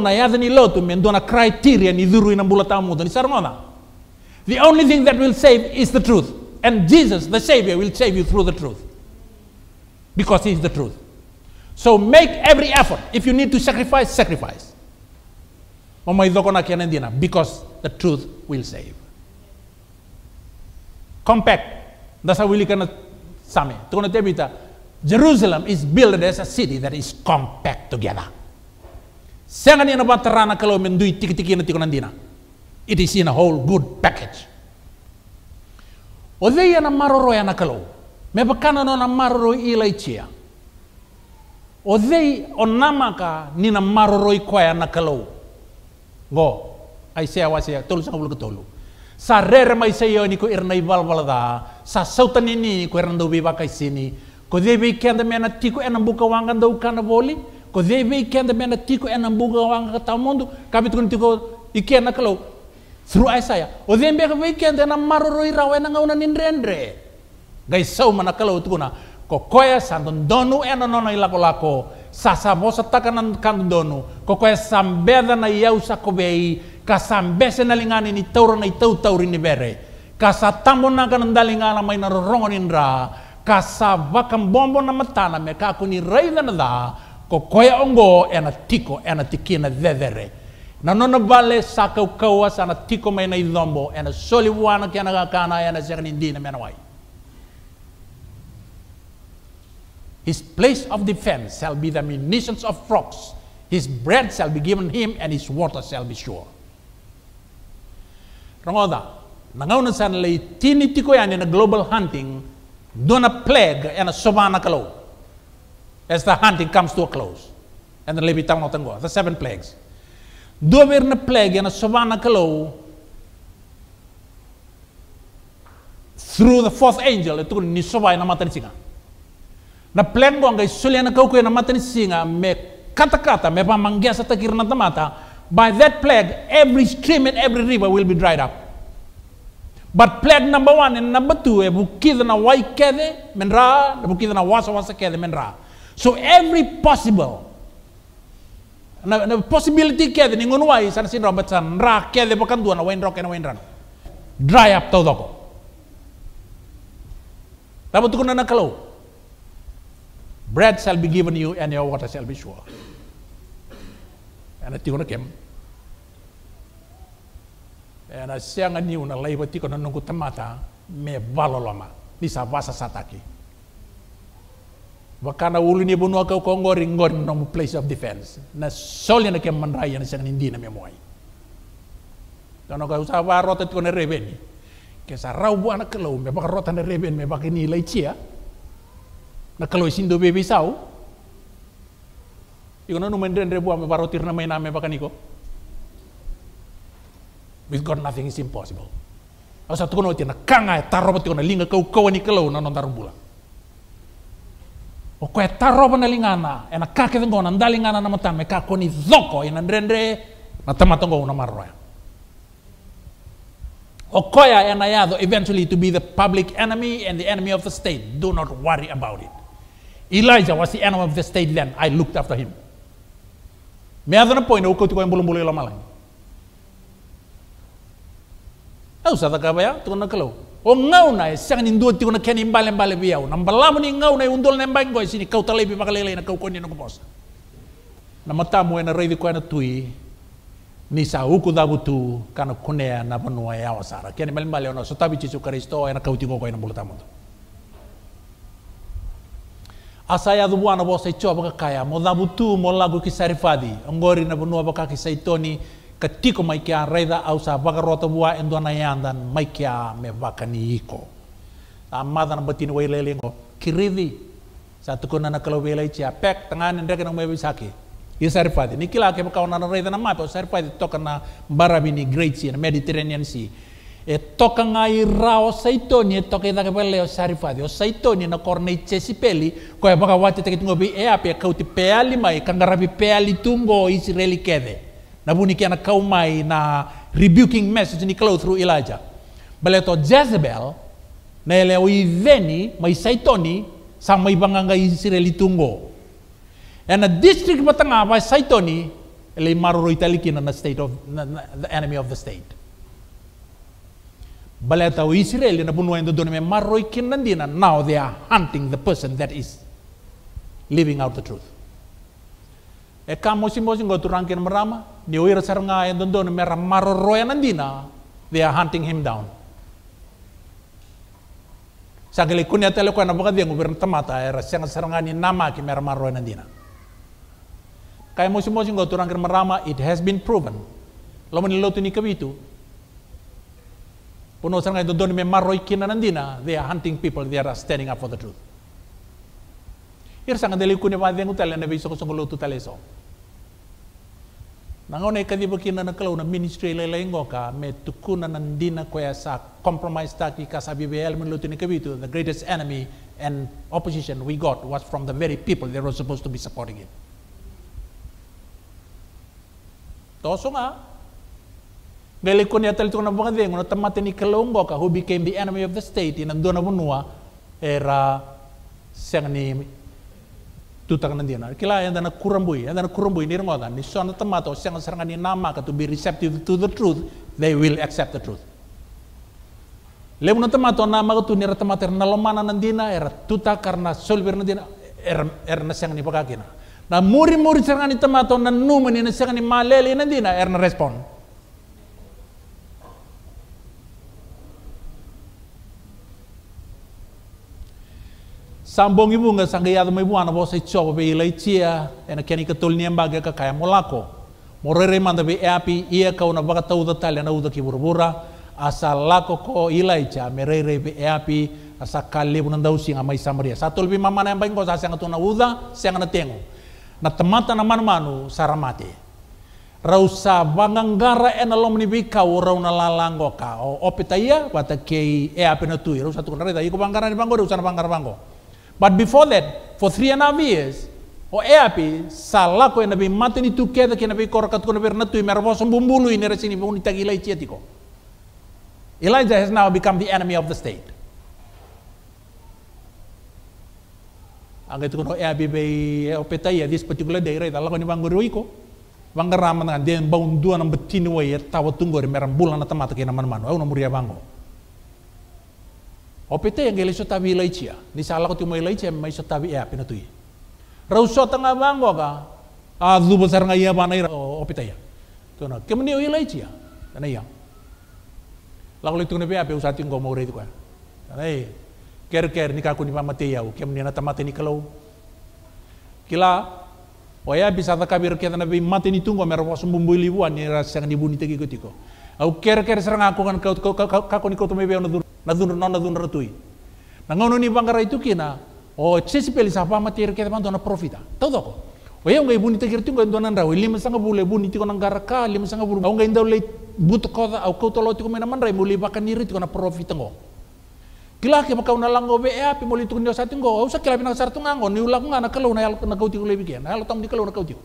na yadhi men ni ina ni the only thing that will save is the truth and Jesus the savior will save you through the truth because he is the truth so make every effort if you need to sacrifice sacrifice because the truth will save compact. That's how kana Sami. sum Tukuna tebita, Jerusalem is built as a city that is compact together. Sengan ina terana kalau mendui tiki-tiki na tikunan dina. It is in a whole good package. Odeya na maroro ya na kalau. Mebekana no na maroro ila ichia. Odei ka ni na maroro ikoya na kalau. Go. Aisyah wasya, tolu sangat bulu ketolu sa rere mai se ioni ko irnai valvalda sa sautanini ko do biva kai sini ko debe kenda mena tiko ena buka wanga do kana boli ko debe kenda mena tiko ena buka wanga ta mundo kapit kun tiko ikena kalau through saya, o debe ka weekend na ra wena nga una nindrendre gai sau mana kalo tukuna ko koya santon donu ena nona ilako lako sasa mo sa takanan kan donu ko koya sambeda na yausa sa kobei kasambese na lingani ni taura na itau tauri ni bere kasatambo na kanandalingana mai na rorongonin ra kasavakambombo na matana me kako ni raila na da ko koya ongo ena tiko ena tikina vevere na nono vale sa kaukaua sa tiko mai na idombo ena solivuana ke ana kakana ena sekanindina mena wai His place of defense shall be the munitions of frogs. His bread shall be given him, and his water shall be sure. Rongoda, nangaw na sana lay tiniti ko yan in a global hunting, doon na plague and a na kalaw. As the hunting comes to a close. And the libi tang tango, the seven plagues. Dover na plague and a na kalaw, through the fourth angel, ito ni sobay na matan singa. Na plague ko ang kay sulyan na kaukoy na matan singa, me katakata, me pamangya sa takir na tamata, by that plague, every stream and every river will be dried up. But plague number one and number two, ebukidana wai kede menra, ebukidana wasa wasa kede menra. So every possible, And the possibility kede ningun wai sana sin robat san ra kede bakan dua na wain rock and wain run. Dry up tau doko. Tapi tukun na kalau. Bread shall be given you and your water shall be sure. ana tigona kem ana sianga ni una laiva tikona nungu tamata me valoloma ni sa vasa sataki wakana ulu ni bunu akau kongori ngori nomu place of defense na soli na kem mandrai ana sianga ni me moai tono ka usa va rota tikona reveni ke sa rau bu me baka rota na reveni me baka ni lai cia na isindo bebe sau Ikono numen dendre buame barotir na may name ko. With God nothing is impossible. Asa tukono tina kanga taroba tikona linga kau kau ni kalau na non tarubula. O koe taroba na lingana ena kake tengona ndalingana na matame ka koni zoko ndrendre na tamatongo na marroya. Okoya and Ayado eventually to be the public enemy and the enemy of the state. Do not worry about it. Elijah was the enemy of the state then. I looked after him. Meadana poina uko tiko embolo mbolo ila malang. Au sa taka baya tu na kalau. O ngau na e sang nindu tiko na keni mbale mbale biau. Na mbalamu ni ngau na e undol na mbango e sini kau talebi makalele na kau koni na kuposa. Na matamu e na na tui. Ni sa uku dagu tu kana kunea na banua e awasara. Keni mbale mbale ona sotabi cicu karisto e na kau tiko ko e na tamu. tamutu asaya dhubu ana bo saicho baka kaya tu mo lagu ki kisarifadi ngori na bunua baka kisaitoni katiko maikia raida au sa baka rota bua na yandan maikia me baka ni iko amada na batini wai lelengo kiridi sa kona na kalau belai cia pek tangan ndek na mebi saki isarifadi nikila ke baka ona raida na mapo sarifadi na barabini great sea mediterranean sea e toka ngai rao saitoni e toka idaka pa leo sarifadi o saitoni na korna i chesi peli ko e baka wate teke tungo bi e ape e kauti peali mai kangarapi peali tungo i Israeli kede na buni kia na kau mai na rebuking message ni kalo through Elijah bale to Jezebel na ele o iveni mai saitoni sa mai banganga i Israeli tungo e na district batanga by saitoni ele maroro italiki na na state of na, na, the enemy of the state Baleta o Israel na bunwa in the donome marroi kinandina. Now they are hunting the person that is living out the truth. E kamo mosi mosi go turangkin merama, ni oira saranga indo dona me ramarro roya nandina. They are hunting him down. Sagale kunia tele kwa na buka dia ngubir tamata eh, era siang saranga ni nama ki meramaro nandina. Kaya mosi mosi go turangkin merama, it has been proven. Lomani lotu ni kabitu, unaosemekana ndio ndio nimemarroikina na ndina they are hunting people they are standing up for the truth irsanga deli kuni vadengu tala na biso kusongolo tu tala so nangone kadibo na ministry la la ingoka me tukuna na ndina sa compromise taki kasa BBL ni the greatest enemy and opposition we got was from the very people they were supposed to be supporting it tosonga Ngai ya tali nabung bunga dengu na tamate ni kalongoka who became the enemy of the state in andona bunua era siang ni tutak nanti na kila yang dana kurambui yang dana kurambui ni rengoda ni sona tamato siang serangan ni nama ka to be receptive to the truth they will accept the truth lebu na tamato nama ka tu ni ra tamater nalomana nandina era tutak karena solver nandina era er na seng ni pakakina na muri muri serangan ni tamato na numani na seng ni maleli nandina era na respond Sambong ibu nga sangga yada ibu buana bo sai chopa be ilai tia ena keni ka tol niamba ga ka kaya molako. Morere manda be eapi iya ka una baka tau tali ana uda ki asa lako ko ilai cha merere be eapi asa kale bunan dau singa mai samaria. Satu lebih mama yang baik ko sa sanga tuna uda sanga na tengo. Na temata na manmanu saramate. Rausa banganggara ena lom ni bika urau na lalango ka. O opita ia wata kei eapi na tui. Rausa tukun iko banggara ni banggo rausa na banggara banggo. But before that, for three and a half years, o e EAP, sala ko ena bi mateni tu keda kena bi korakat ko ber natu mer mo som bumbulu ini resini bungi tagilai cietiko Elijah has now become the enemy of the state Angkat itu EAP e api be eh, opetai ya eh, this particular daerah itu ko ni bangguru iko banggaraman dengan dia bau dua nambetin waya eh, tawa tunggu di meram bulan atau mata kena man-man, aku nomor dia banggo. opete yang gele sotawi ilaichia ni salah ko tuma ilaichia mai sotawi ya pinatui rauso tanga bango ka adlu besar ngai ya banai opete ya to na kemni ilaichia na ia. lagu litu ne pe usati ngo mo rei ko na e ker ker ni ka ku ni mamate ya kemni na tamate ni kalau kila ea bisa tak kabir kita nabi mati ni tunggo merah wasum bumbu libuan ni rasa yang buni tegi kutiko. Au ker ker serang aku kan kau kau kau kau kau kau kau nadhunru non nadhunra tui na ngono ni bangara itu kina o oh, chesi peli sapa ma tir kete mandona profita ah. tau doko o oh, yau ngai buni tekir tunga ndona ndra lima sanga bule buni tiko nangara ka lima sanga bule au ngai ndau lei buto koda au kau tolo tiko mena manrai muli bakan niri tiko na profita ngo kila ke makau na lango be ea eh, pi muli tiko ndio sati ngo au sakila pina sartu ngango ni ulaku ngana kalau na yal na kau tiko lebi kia, na yal tamu di kalau na kau tiko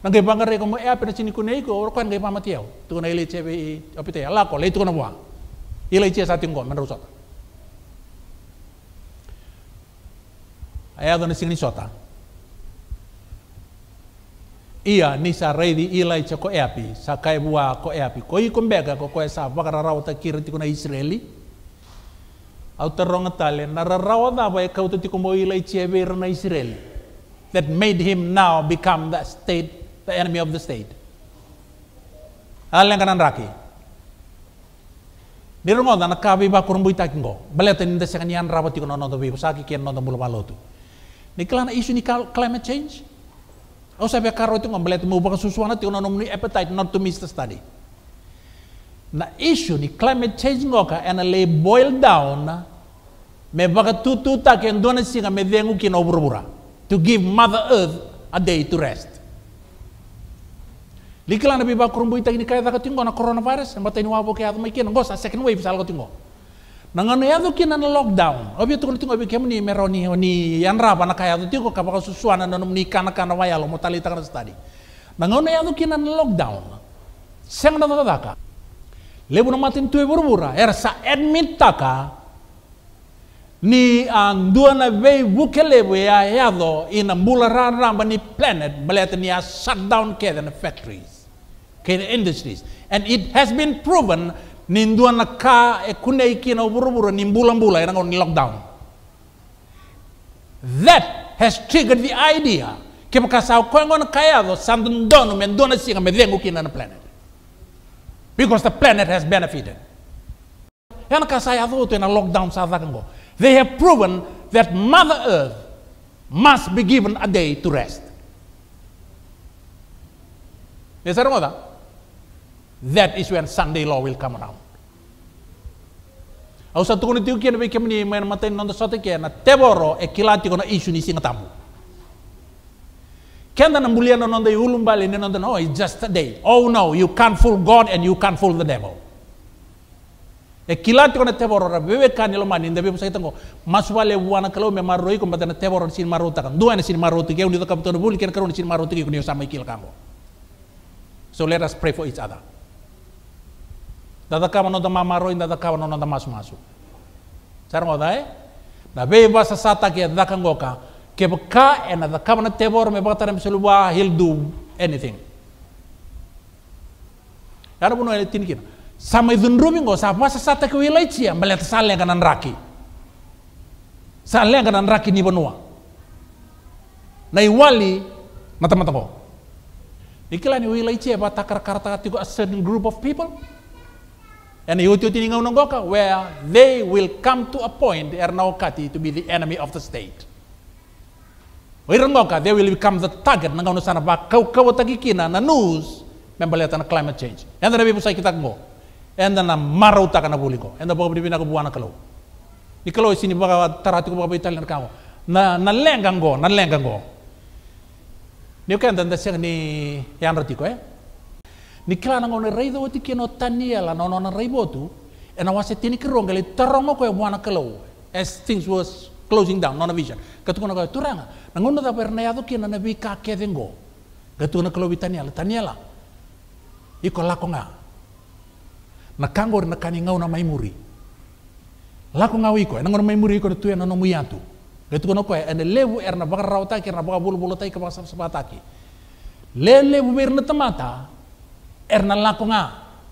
na ngai bangara ko mo ea eh, pina na sini kunei ko au kan ngai pamatiau tiko na cebe i, opite ala ko lei tiko na buang. 一類介紹聽過，沒得錯。Ayah gana singni sota. Ia ni sa reidi ilai cha ko eapi, sa kai bua ko eapi. Ko i kumbega ko ko esa wakara rau ta kira tikuna Israeli. Au ta ronga tale, na rarau da wa e kau ta tikumbo ilai chebe Israeli. That made him now become the state, the enemy of the state. Aleng kanan raki. Nirongo dana kabi ba kurung buita kingo. Balete ninda sekan yan rabati nono nondo bi kusaki kien nondo bulu tu. Ni kelana isu ni climate change. Au sabi karo itu ngom balete mubaka susuana ti nono muni appetite not to miss the study. Na isu ni climate change ka ena le boil down na me baka tututa ke dona singa me dengu kien burbura. To give mother earth a day to rest. Likala na biba kurumbu ita ini kaya taka tingo na coronavirus, na bata ini wabo kaya tuma ikin, ngos a second wave salgo tingo. Nangano yado kina na lockdown, obi tukun tingo obi kemu ni meroni ni yan raba na kaya tu tingo baka susuana na nomni kana kana waya lo motalita kana study. Nangano yado kina na lockdown, seng na tataka. Lebu na matin tuwe burbura, eh? er sa admit taka, ni ang dua na buke lebu eh? ya yado ina mula ran ramba ni planet, baleta ni a ah, shutdown kaya dan factories. kene industries and it has been proven ninduan na ka e eh, kunei kina buru-buru nimbula-mbula eh, ni lockdown that has triggered the idea kema kasau koengon kayado something dono me dona singa me dengu kina na planet because the planet has benefited yana kasayado to na lockdown sa dakango they have proven that mother earth must be given a day to rest Esa era moda. That is when Sunday law will come around. Au sa tukuni tiu kiana weke mani mai na matai nanda sote kia na teboro ekilati kilati kona isu ni singa tamu. Kenda na mulia na day iulum bali ni nanda no, oh, it's just a day. Oh no, you can't fool God and you can't fool the devil. Ekilati kilati kona teboro ra bebe kani lo mani, ndabe pusai tango, masu wale wana kalau me maroi kong teboro sin marota kan, dua ni sin marota kia unito kapitono buli kena karuni sin marota kia kunio sama ikil kango. So let us pray for each other. dadakaman onta mamaro in dadakaman onta masu masu. Sarang oda e, na bei ba sa sata ke dadakan goka, ke beka e eh, na tebor te bor me bata rem seluwa he'll do anything. Yara bunu ele tinikin, sama idun rumingo sa ba sa sata ke wila ichi am ya, belet sa lega nan raki. Sa lega nan raki ni bunua. Na iwali, na tamatako. Ikilani wila ya, takar karta a certain group of people. And iututiningaw ng goka, where they will come to appoint Ernaukati to be the enemy of the state. Wirangoka, they will become the target ng ngawno sana ba kawatagikina na news membaleta na climate change. And the nabibu sa kitak mo. And na maro taka na buliko. ko. And the babi na kubuwa na kalaw. Ni kalaw eh, sini baka tarati ko baka ital na Na nalenggang go, nalenggang go. Ni kenda nda siya ni ko eh. Ni na ngone reido ke keno tania la no no reibotu and e na wase tini ke le tarongo ko wana kelo as things was closing down no vision. kono ko turanga ngone da perneado ke na dengo kedengo. na kelo tania la tania la. Iko lako nga. Na kangor na kani ngau na maimuri. Lako ngau e na mai maimuri iko tu na no muyantu. Katukona ko ene levu erna bagarauta kerna bagabulu bulu iko basam sabataki. Lele levu berna tamata erna lakonga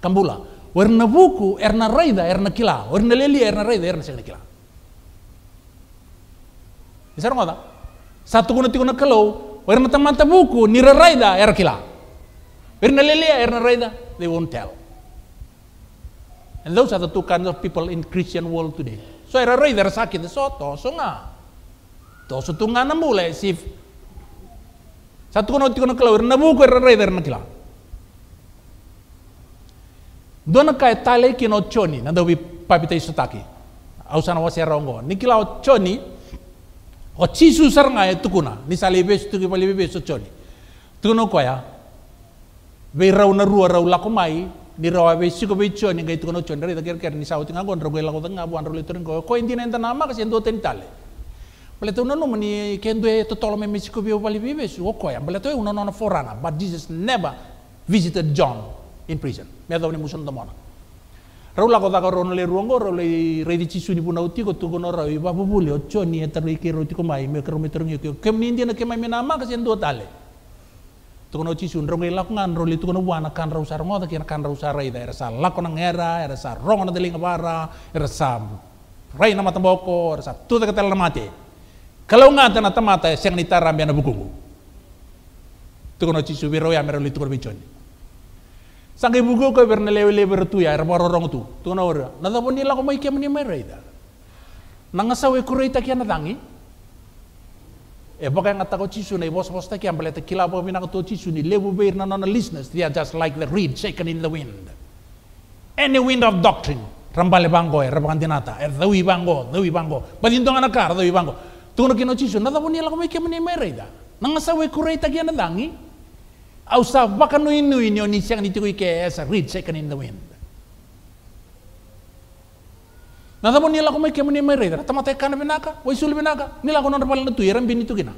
kambula Erna buku erna raida erna kila Erna leli erna raida erna segna kila rong ada satu kuna tikuna erna werna buku nira raida erna kila Erna leli erna raida they won't tell and those are the two kinds of people in Christian world today so erna raida sakit so to songa to so tungana mule sif satu kuna tikuna kalau erna buku erna raida erna kila dona kai tale kino choni nanda wi papita au sana wasi rongo nikila o choni o chisu saranga e tukuna ni tuki pali be su choni kwa ya be na rua rau mai ni rawa be su kobe choni ngai tukuno choni dari ker ker ni sau tinga gon rogo lako tanga buan rolo turin ko indi na enta nama kasi endo tentale Bale tu nono mani kendo e tolo me mesiko kobe o pali be su ya bale tu e unono forana but Jesus never visited John in prison musan da mona la goda daka no le ruongo ro le re di chisu ni puna uti ko tuko nora wi babu buli ocho ni etar le kiro ti ko mai me kro metro ngi ko kem ni ndina ke mai me nama ka sendo tale tuko no cisu ndro ngi lak ngan ro le tuko no wana kan rau sar ngoda kira kan rau sar ida era sa lak na ngera era sa rongo na delinga bara era sa rai na boko era sa tuta ka na mate kalau ngan na tamata seng ni taram bena bukungu tuko no cisu wi ya mero le tuko bichoni sange bugo ko berne lewe leber tu ya er boro rong tu tu na ora na da boni la ko mai kem ni mai na ngasa we kurai eh? eh, ta kia na dangi e boka ta ko chisu nei bos bos ta kia mbele ta kila bo mina ko chisu ni lebu be na na listeners they are just like the reed shaken in the wind any wind of doctrine rambale bango e eh, dinata e dawi bango dawi bango badin dong anakar dawi bango tu na kino chisu na da boni la ko mai kem ni mai reida na ngasa we kurai ta kia na dangi Ausa bakanu inu ini oni siang ditikui ke esa read second in the wind. Nada mo nila kumay kemo ni may reader. Tama tayo kana binaka, way sul binaka. Nila ko nanda pala na tuyeran bini tu gina.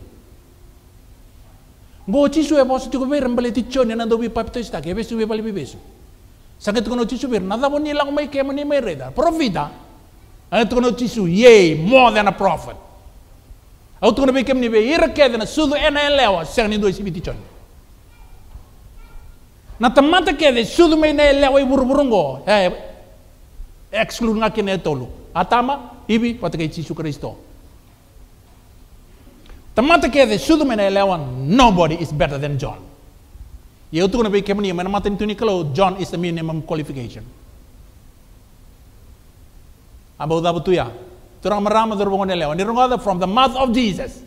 Go chisu e bosu tiko beran bale ticho ni nando bi papito ista ke besu bi bale bi besu. Sakit ko no chisu Nada mo nila kumay kemo ni may reader. Profita. Ano tiko no chisu yay more than a prophet. Auto ko na bikem ni be ira kedena sudu ena elewa siang ni do isi bitichoni. na tamata de sudu me ne lewa i burburungo eh exclude nga kine tolu atama ibi patake Jesu Kristo tamata kede sudu me ne lewa nobody is better than John eu tu nabi kemani mana matin tu nikalo John is the minimum qualification abau da butuya. ya turang merama durungo ne lewa from the mouth of Jesus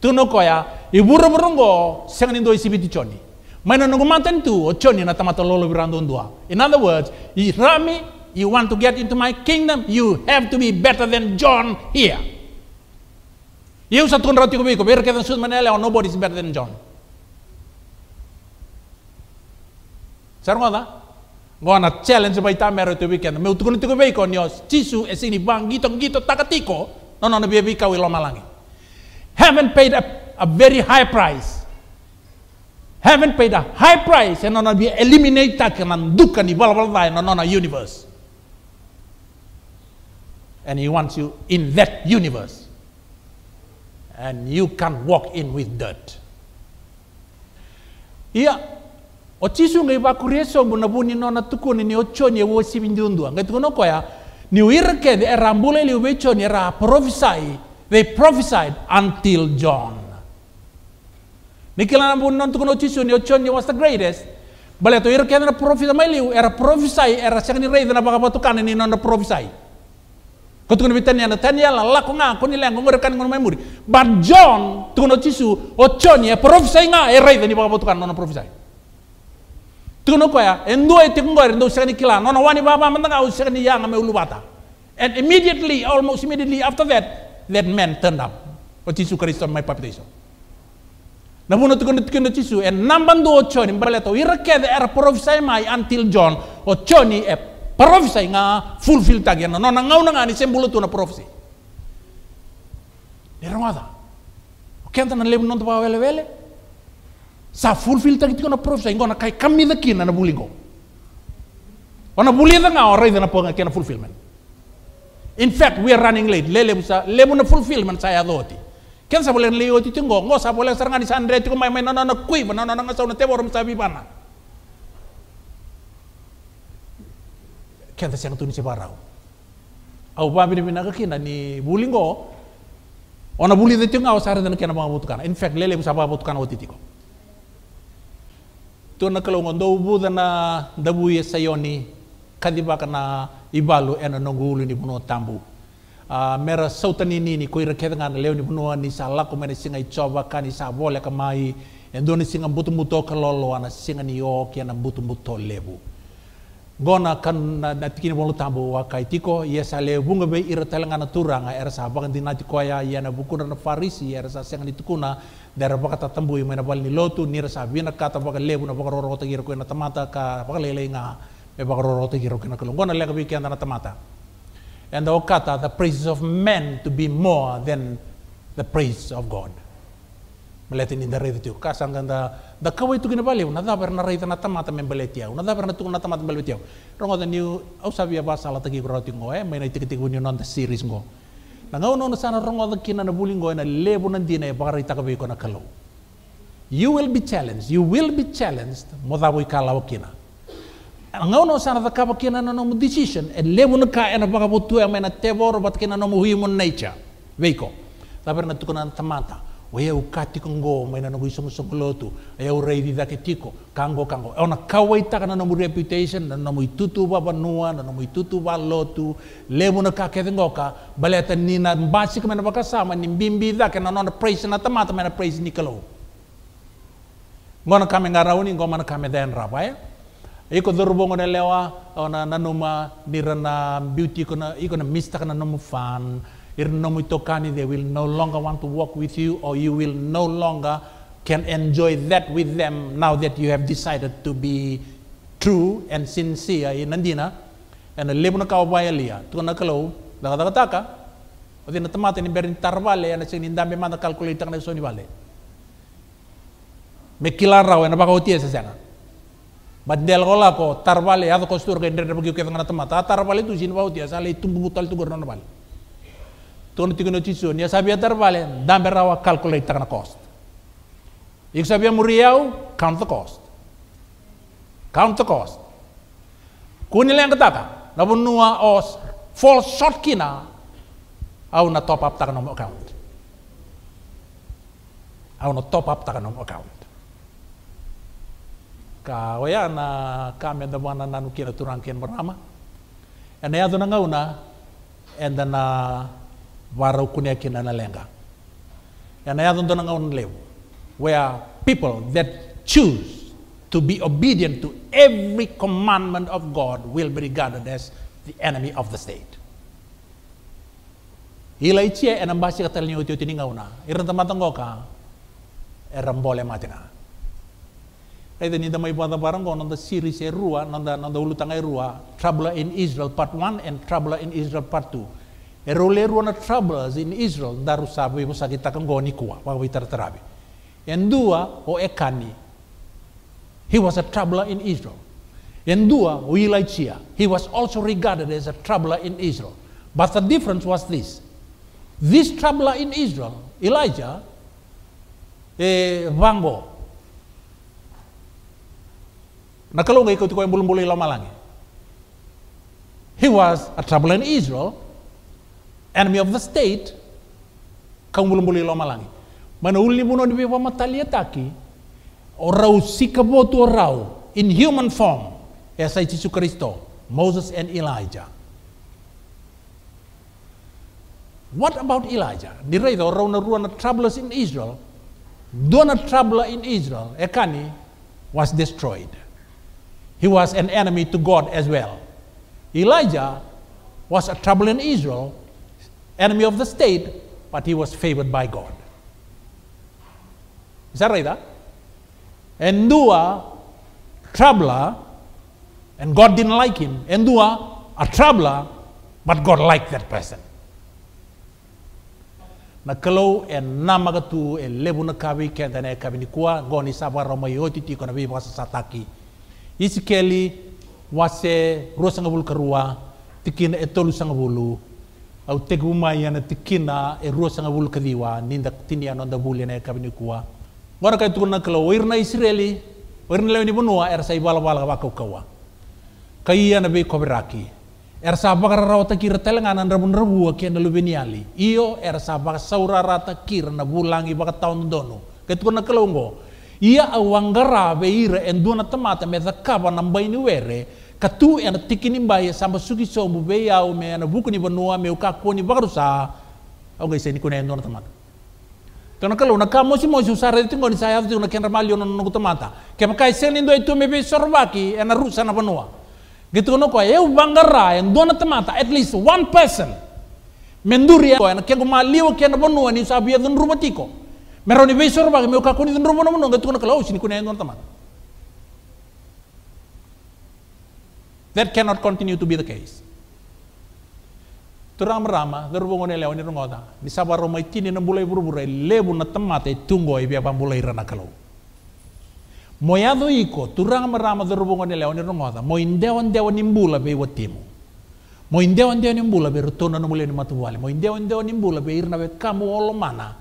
tu koya i burburungo sengan isibiti choni nata mata dua. In other words, you love me, you want to get into my kingdom, you have to be better than John here. Io sa rati kubiko, biko, perché da mana manela nobody is better than John. Gua nak challenge kita tamero tu weekend. tukun itu tuku biko nios, es esini bang gitong gito takatiko, no no nabi bibi Heaven Haven't paid a very high price haven't paid a high price and nona be eliminated and duka and blah blah blah and nona universe. And he wants you in that universe. And you can walk in with dirt. Iya, ochisu ngai bakureso bunabuni nona tukuni ni ni ocho ochoni ewo sibindundwa. Ngatikono koya ni wirke the rambule li liubecho ni ra prophesy. They prophesied until John. Niquelana bu non tu kono ni yo ni was the greatest. Bale to irke na profita mai liu era profisai era sangni rei na baka batukan ni non na profisai. Kotu kono bitani na tani la ko nga ko ni ngore kan mai muri. But John tu kono chisu ni chon ye profisai nga e rei ni baka batukan non na profisai. Tu kono ko ya endo e ndo sangni kila non wani baba mentang o sangni yang me bata. And immediately almost immediately after that that man turned up. O chisu Kristo mai papitation. Namunot ko nito kino Chisu, en nambando ocho ni mbaleto, irakede era prophesy mai until John, ocho ni e prophesy nga fulfill tag na nona nangaw na nga ni sembulo tu na profesi. prophecy. Niramada. O kenta na lebo nonto pa wele wele. Sa fulfill tag tiko na prophecy, ngona kai kami de kina na buligo. Ona bulida nga oray da na ponga kina fulfillment. In fact, we are running late. Lele busa, lebo na fulfillment sa yadoti. ken sa bolen leo ti tingo ngo sa bolen sarangan di sandre ti mai mai nana na kui bana nana ngasa na tebor msa bi bana ken ta siang tuni si barau au ba bin bina kina ni bulingo ona buli ti tingo au saran na kena bang butukan in fact lele msa ba butukan o titiko tu na kalau ngondo buda na dabu ye sayoni kadiba kana ibalu ena nongulu ni buno tambu Ah, mera sautani ni ni koira keta ngana leo ni punua ni sa lako mene singa i chova ka ni sa vole ka mai endo ni singa butu muto ka lolo ana singa ni o ki ana butu muto lebu gona kan na, na tikini bolo tambo wa kai tiko ia sa le bunga be ira telanga ngana turanga era sa baka di nati koya ia na bukuna na farisi era sa singa ni tukuna dera baka tambu i mena bal ni lotu ni ra sa vina kata baka lebu na baka roro ta gira koina tamata ka baka lele nga e baka roro ta gira koina kalungona lega bi kia na tamata and the Okata, the praises of men to be more than the praise of God. Maletin in the rede tiu, kasang the kawai tu kinabali, una na reita na tamata membeletia, una dabar na tukun na tamata membeletia. Rongo the new, au sabia basa la tagi broti ngo, eh, may na tikitiku ni non the series ngo. Nangau no sana rongo the kina na buling ngo, eh, na lebu nandina e eh, bakarita kabi ko na kalau. You will be challenged, you will be challenged, modawi kalawa kina. angau no sana da kapa kina no mo decision e le mo ka e na baka botu e mena tebor bat kina no mo hui mo nature veiko la na tu kana tamata o ia ukati kongo mena no iso so kolotu e ia reidi da ketiko kango kango e ona kawaita kana no mo reputation na no mo itutu ba nua na no mo itutu ba lotu le mo ka ke ngoka baleta ni na basic mena baka sama ni bimbi da kana no na praise na tamata mena praise nikalo ngona kame ngarawni ngoma na kame den rabaya eh? iko dorbo ngone lewa ona nanuma nirana beauty kona iko na mista kana nomu fan ir nomu tokani they will no longer want to walk with you or you will no longer can enjoy that with them now that you have decided to be true and sincere in nandina and lebu na kawalia tu na kalau daga daga taka odi na tamate ni berin tarwale na sing ndambe mana calculate kana soni wale me kilarao na bakawotie sesena Baddel gola ko tarwale? ya ko stur ke ndere bugi ke Tarwale tamata ah, tarbal itu jin wauti asale ya, itu mutal tu gorno bal. Ton tikono tiso ni sabia ya, tarbal dambe rawa calculate takna cost. Ik sabia muriau count the cost. Count the cost. Kuni yang kataka na bunua os fall short kina au na top up takna account. Au na top up takna account ka oya na kame da wana na nuki na turang ken marama ena ya dona ngauna enda na wara ukunia kina na lenga ena ya dona ngauna lew where people that choose to be obedient to every commandment of God will be regarded as the enemy of the state. Ila ichie enambasi katalini uti uti ningauna. Irantamatangoka. Erambole matina. then in the pada barang on the series rua nanda nanda ulu e rua Trouble in Israel part 1 and Trouble in Israel part 2. Erole rua na troubles in Israel daru sabi bo sakita kan goni kuwa wa witar terabi. Yang dua o oh, Ekani. He was a troubler in Israel. And dua o Elijah. He was also regarded as a troubler in Israel. But the difference was this. This troubler in Israel, Elijah, eh, Vango, Nah, ikut yang bulan-bulan lama lagi. he was a trouble in israel enemy of the state boleh lama lagi. mana uli muno di mata lihat taki orau sikabotu orau in human form esai ya Yesus Kristo Moses and Elijah What about Elijah? Dirai orang yang ruana troubles in Israel. Dona trouble in Israel, Ekani was destroyed. He was an enemy to God as well. Elijah was a trouble in Israel, enemy of the state, but he was favored by God. Is that right? Huh? And Noah, troubler, and God didn't like him. And Noah, a troubler, but God liked that person. na and namagatu, namaga tu en lebu na kabi kenta na kabi ni kua goni sabar romai hoti ti sataki Isi isikeli wase ngabul kerua, tikina etolu sangabulu au teguma yana tikina e ngabul kaliwa ninda tinia ya nonda bulena e kabini kuwa ngora kay tukuna kala wirna israeli wirna lewini bunua er sai bala bala kau kawa be nabi kobraki er sabakara rawata kira telengana bun rabu akena lubeniali iyo er sabak saurarata kira na bulangi baka taun dono tukuna kala ngo ia awangara en enduna tamata me zakava nambai ni were katu ena tikini mbai samba suki sombu be yau me ena buku ni banua me uka koni bagrusa au gaise ni kuna enduna tamata Tano kalau na ka mo si usare itu ngoni saya itu una kenra malio non nungu tamata kema kai sen indo itu me be sorbaki ena rusa na banua gitu no ko eu en enduna tamata at least one person menduria ko ena kengo malio kenra banua ni sabia dun rumatiko meroni be sor bagi meu kakoni ndro mono mono nggak kono kalau sini kuna ngon teman that cannot continue to be the case Turang merama, terbungo ne lewani rungota, di sabar romai tini na bulai buru lebu na temate eh, tunggo ibi eh, apa bulai rana kalau. Moyado iko, turang merama terbungo ne ni rungota, mo indewan dewan nimbula be watimu. Mo indewan dewan nimbula be rutona na mulai ni matu wale, mo indewan dewan nimbula be irna be kamu olomana,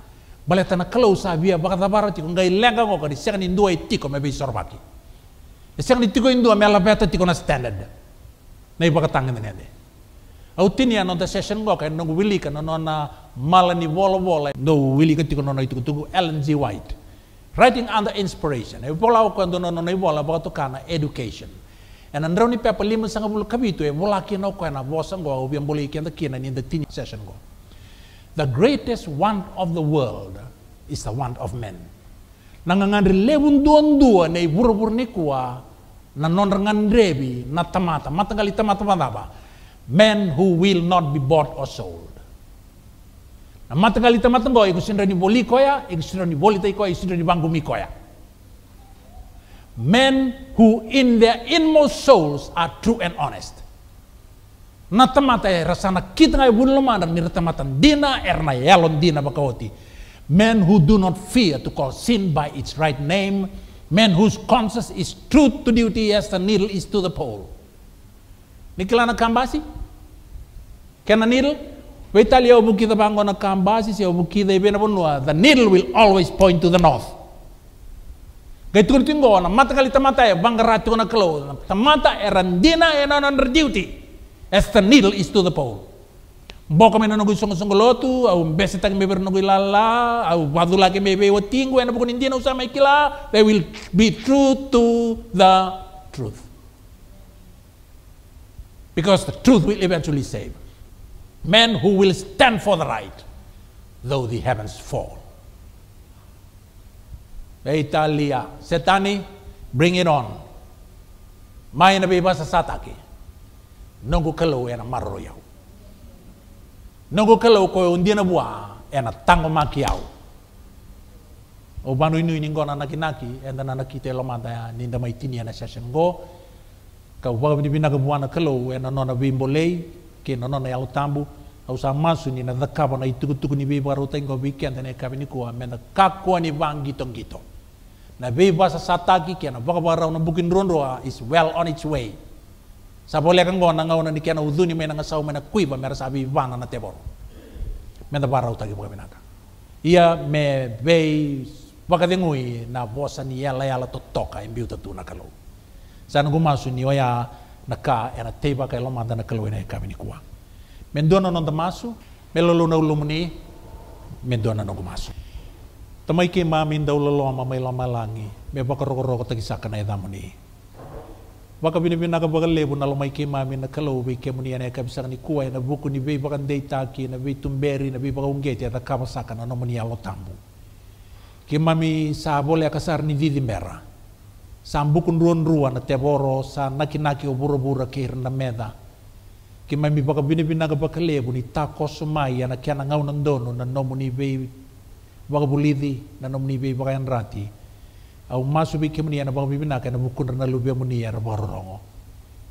bale na kalau sabia baka tabara tiko ngai lenga ngo kadi siang ni ndua itiko mebe sorbaki siang ni tiko indua mela beta tiko na standard nei bakatanga tangen nende au tini ano ya, da session ngo kai ya, nong wili ka nono na mala ni wolo no wili ka tiko nono itiko tugu Ellen z White writing under inspiration e vola ko ndo no no baka to kana education e, and androni pepa lima sanga bulu kabitu e vola kino ko na vosa ngo au biamboli kenda kina ni tini session ngo the greatest want of the world is the want of men. Nangangandri lewun duan-dua nei buru-buru nikua na drebi na tamata. Matangali tamata mataba. Men who will not be bought or sold. Na matangali tamata ngoi sindra ni boli koya, sindra ni boli tai koya, sindra ni mi koya. Men who in their inmost souls are true and honest na tamata e rasana kita ngai bun mana mira tamatan dina erna yalon dina bakawati. Men who do not fear to call sin by its right name, men whose conscience is true to duty as the needle is to the pole. Nikilana kambasi? Kena a needle? Waitali the bango na kambasi si au bukida ibena bonua. The needle will always point to the north. Gai turtingo na mata kali tamata e bangarati ona kelo. Tamata erandina e na duty. as the needle is to the pole. Boka mena nogui songo songo lotu, au besi tak meber nogui lala, au wadu ke mebe o tingu ena pukun indiana usama ikila, they will be true to the truth. Because the truth will eventually save. Men who will stand for the right, though the heavens fall. Italia, Setani, bring it on. Mai na bebas sa sataki. nongo kalau ena marro yau Nongo kalau ko undiana bua ena tango maki yau o banu inu ini ngona naki naki na naki te ya ninda maitini ena session go ka waga bini bina ka buana kalau ena nona bimbolei ke nona yau tambu au sa masu ni na dakaba na itukutuku ni baru tengo ingo weekend ne kabini mena amenda kakwa ni bangito gitong. na beba sa sataki na na bukin rondoa is well on its way Sabo le kan gona ngau na ni kena uduni mena ngasau mena kui ba mera sabi vana na Mena Ia me bei dengui na vosa ni yala totoka em biuta tu na kalou. Sana gumasu ni oya na ka era na kami e e e ni kua. Mendona non damasu, melolo na ulumuni, mendona no gumasu. Tamai mami mamin ama langi, me bakaroko-roko tagi edamuni. baka bini bina ka baga lebu nal mai kema min na kalau be kemu ni ana kam sarni kuwa na buku ni be baga dei taki na be tumberi na be baga ungeti ata kama saka na nomoni alo tambu kema mi sa bole aka ni didi mera sa buku nruan ruan na teboro sa naki naki obura bura ke na meda kema mi baka bini bina ka baga lebu ni tako sumai ana kana ngau nandono na nomoni be baga bulidi na nomoni be baga enrati au masu bi kemuni ana bang bibina kana mukun rana lubia muni ana rongo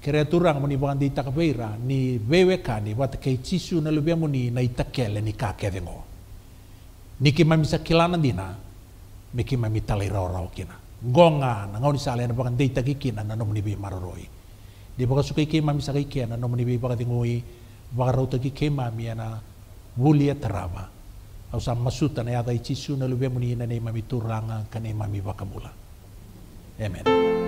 kere turang muni bang di takbeira ni BWK ni wat kei cisu na lubia muni na itakele ni kake dengo ni ki mami sakilana dina me ki mami tali rau rau kina gonga na ngoni sale ana bang di takikina na nomni bi maroroi di baka suka ike mami sakai na nomni bi baka dengoi baka rau taki mami ana wulia teraba au sa masuta na yata ichisu na lubemu ni ina ne mami turanga kane mami wakamula. Amen.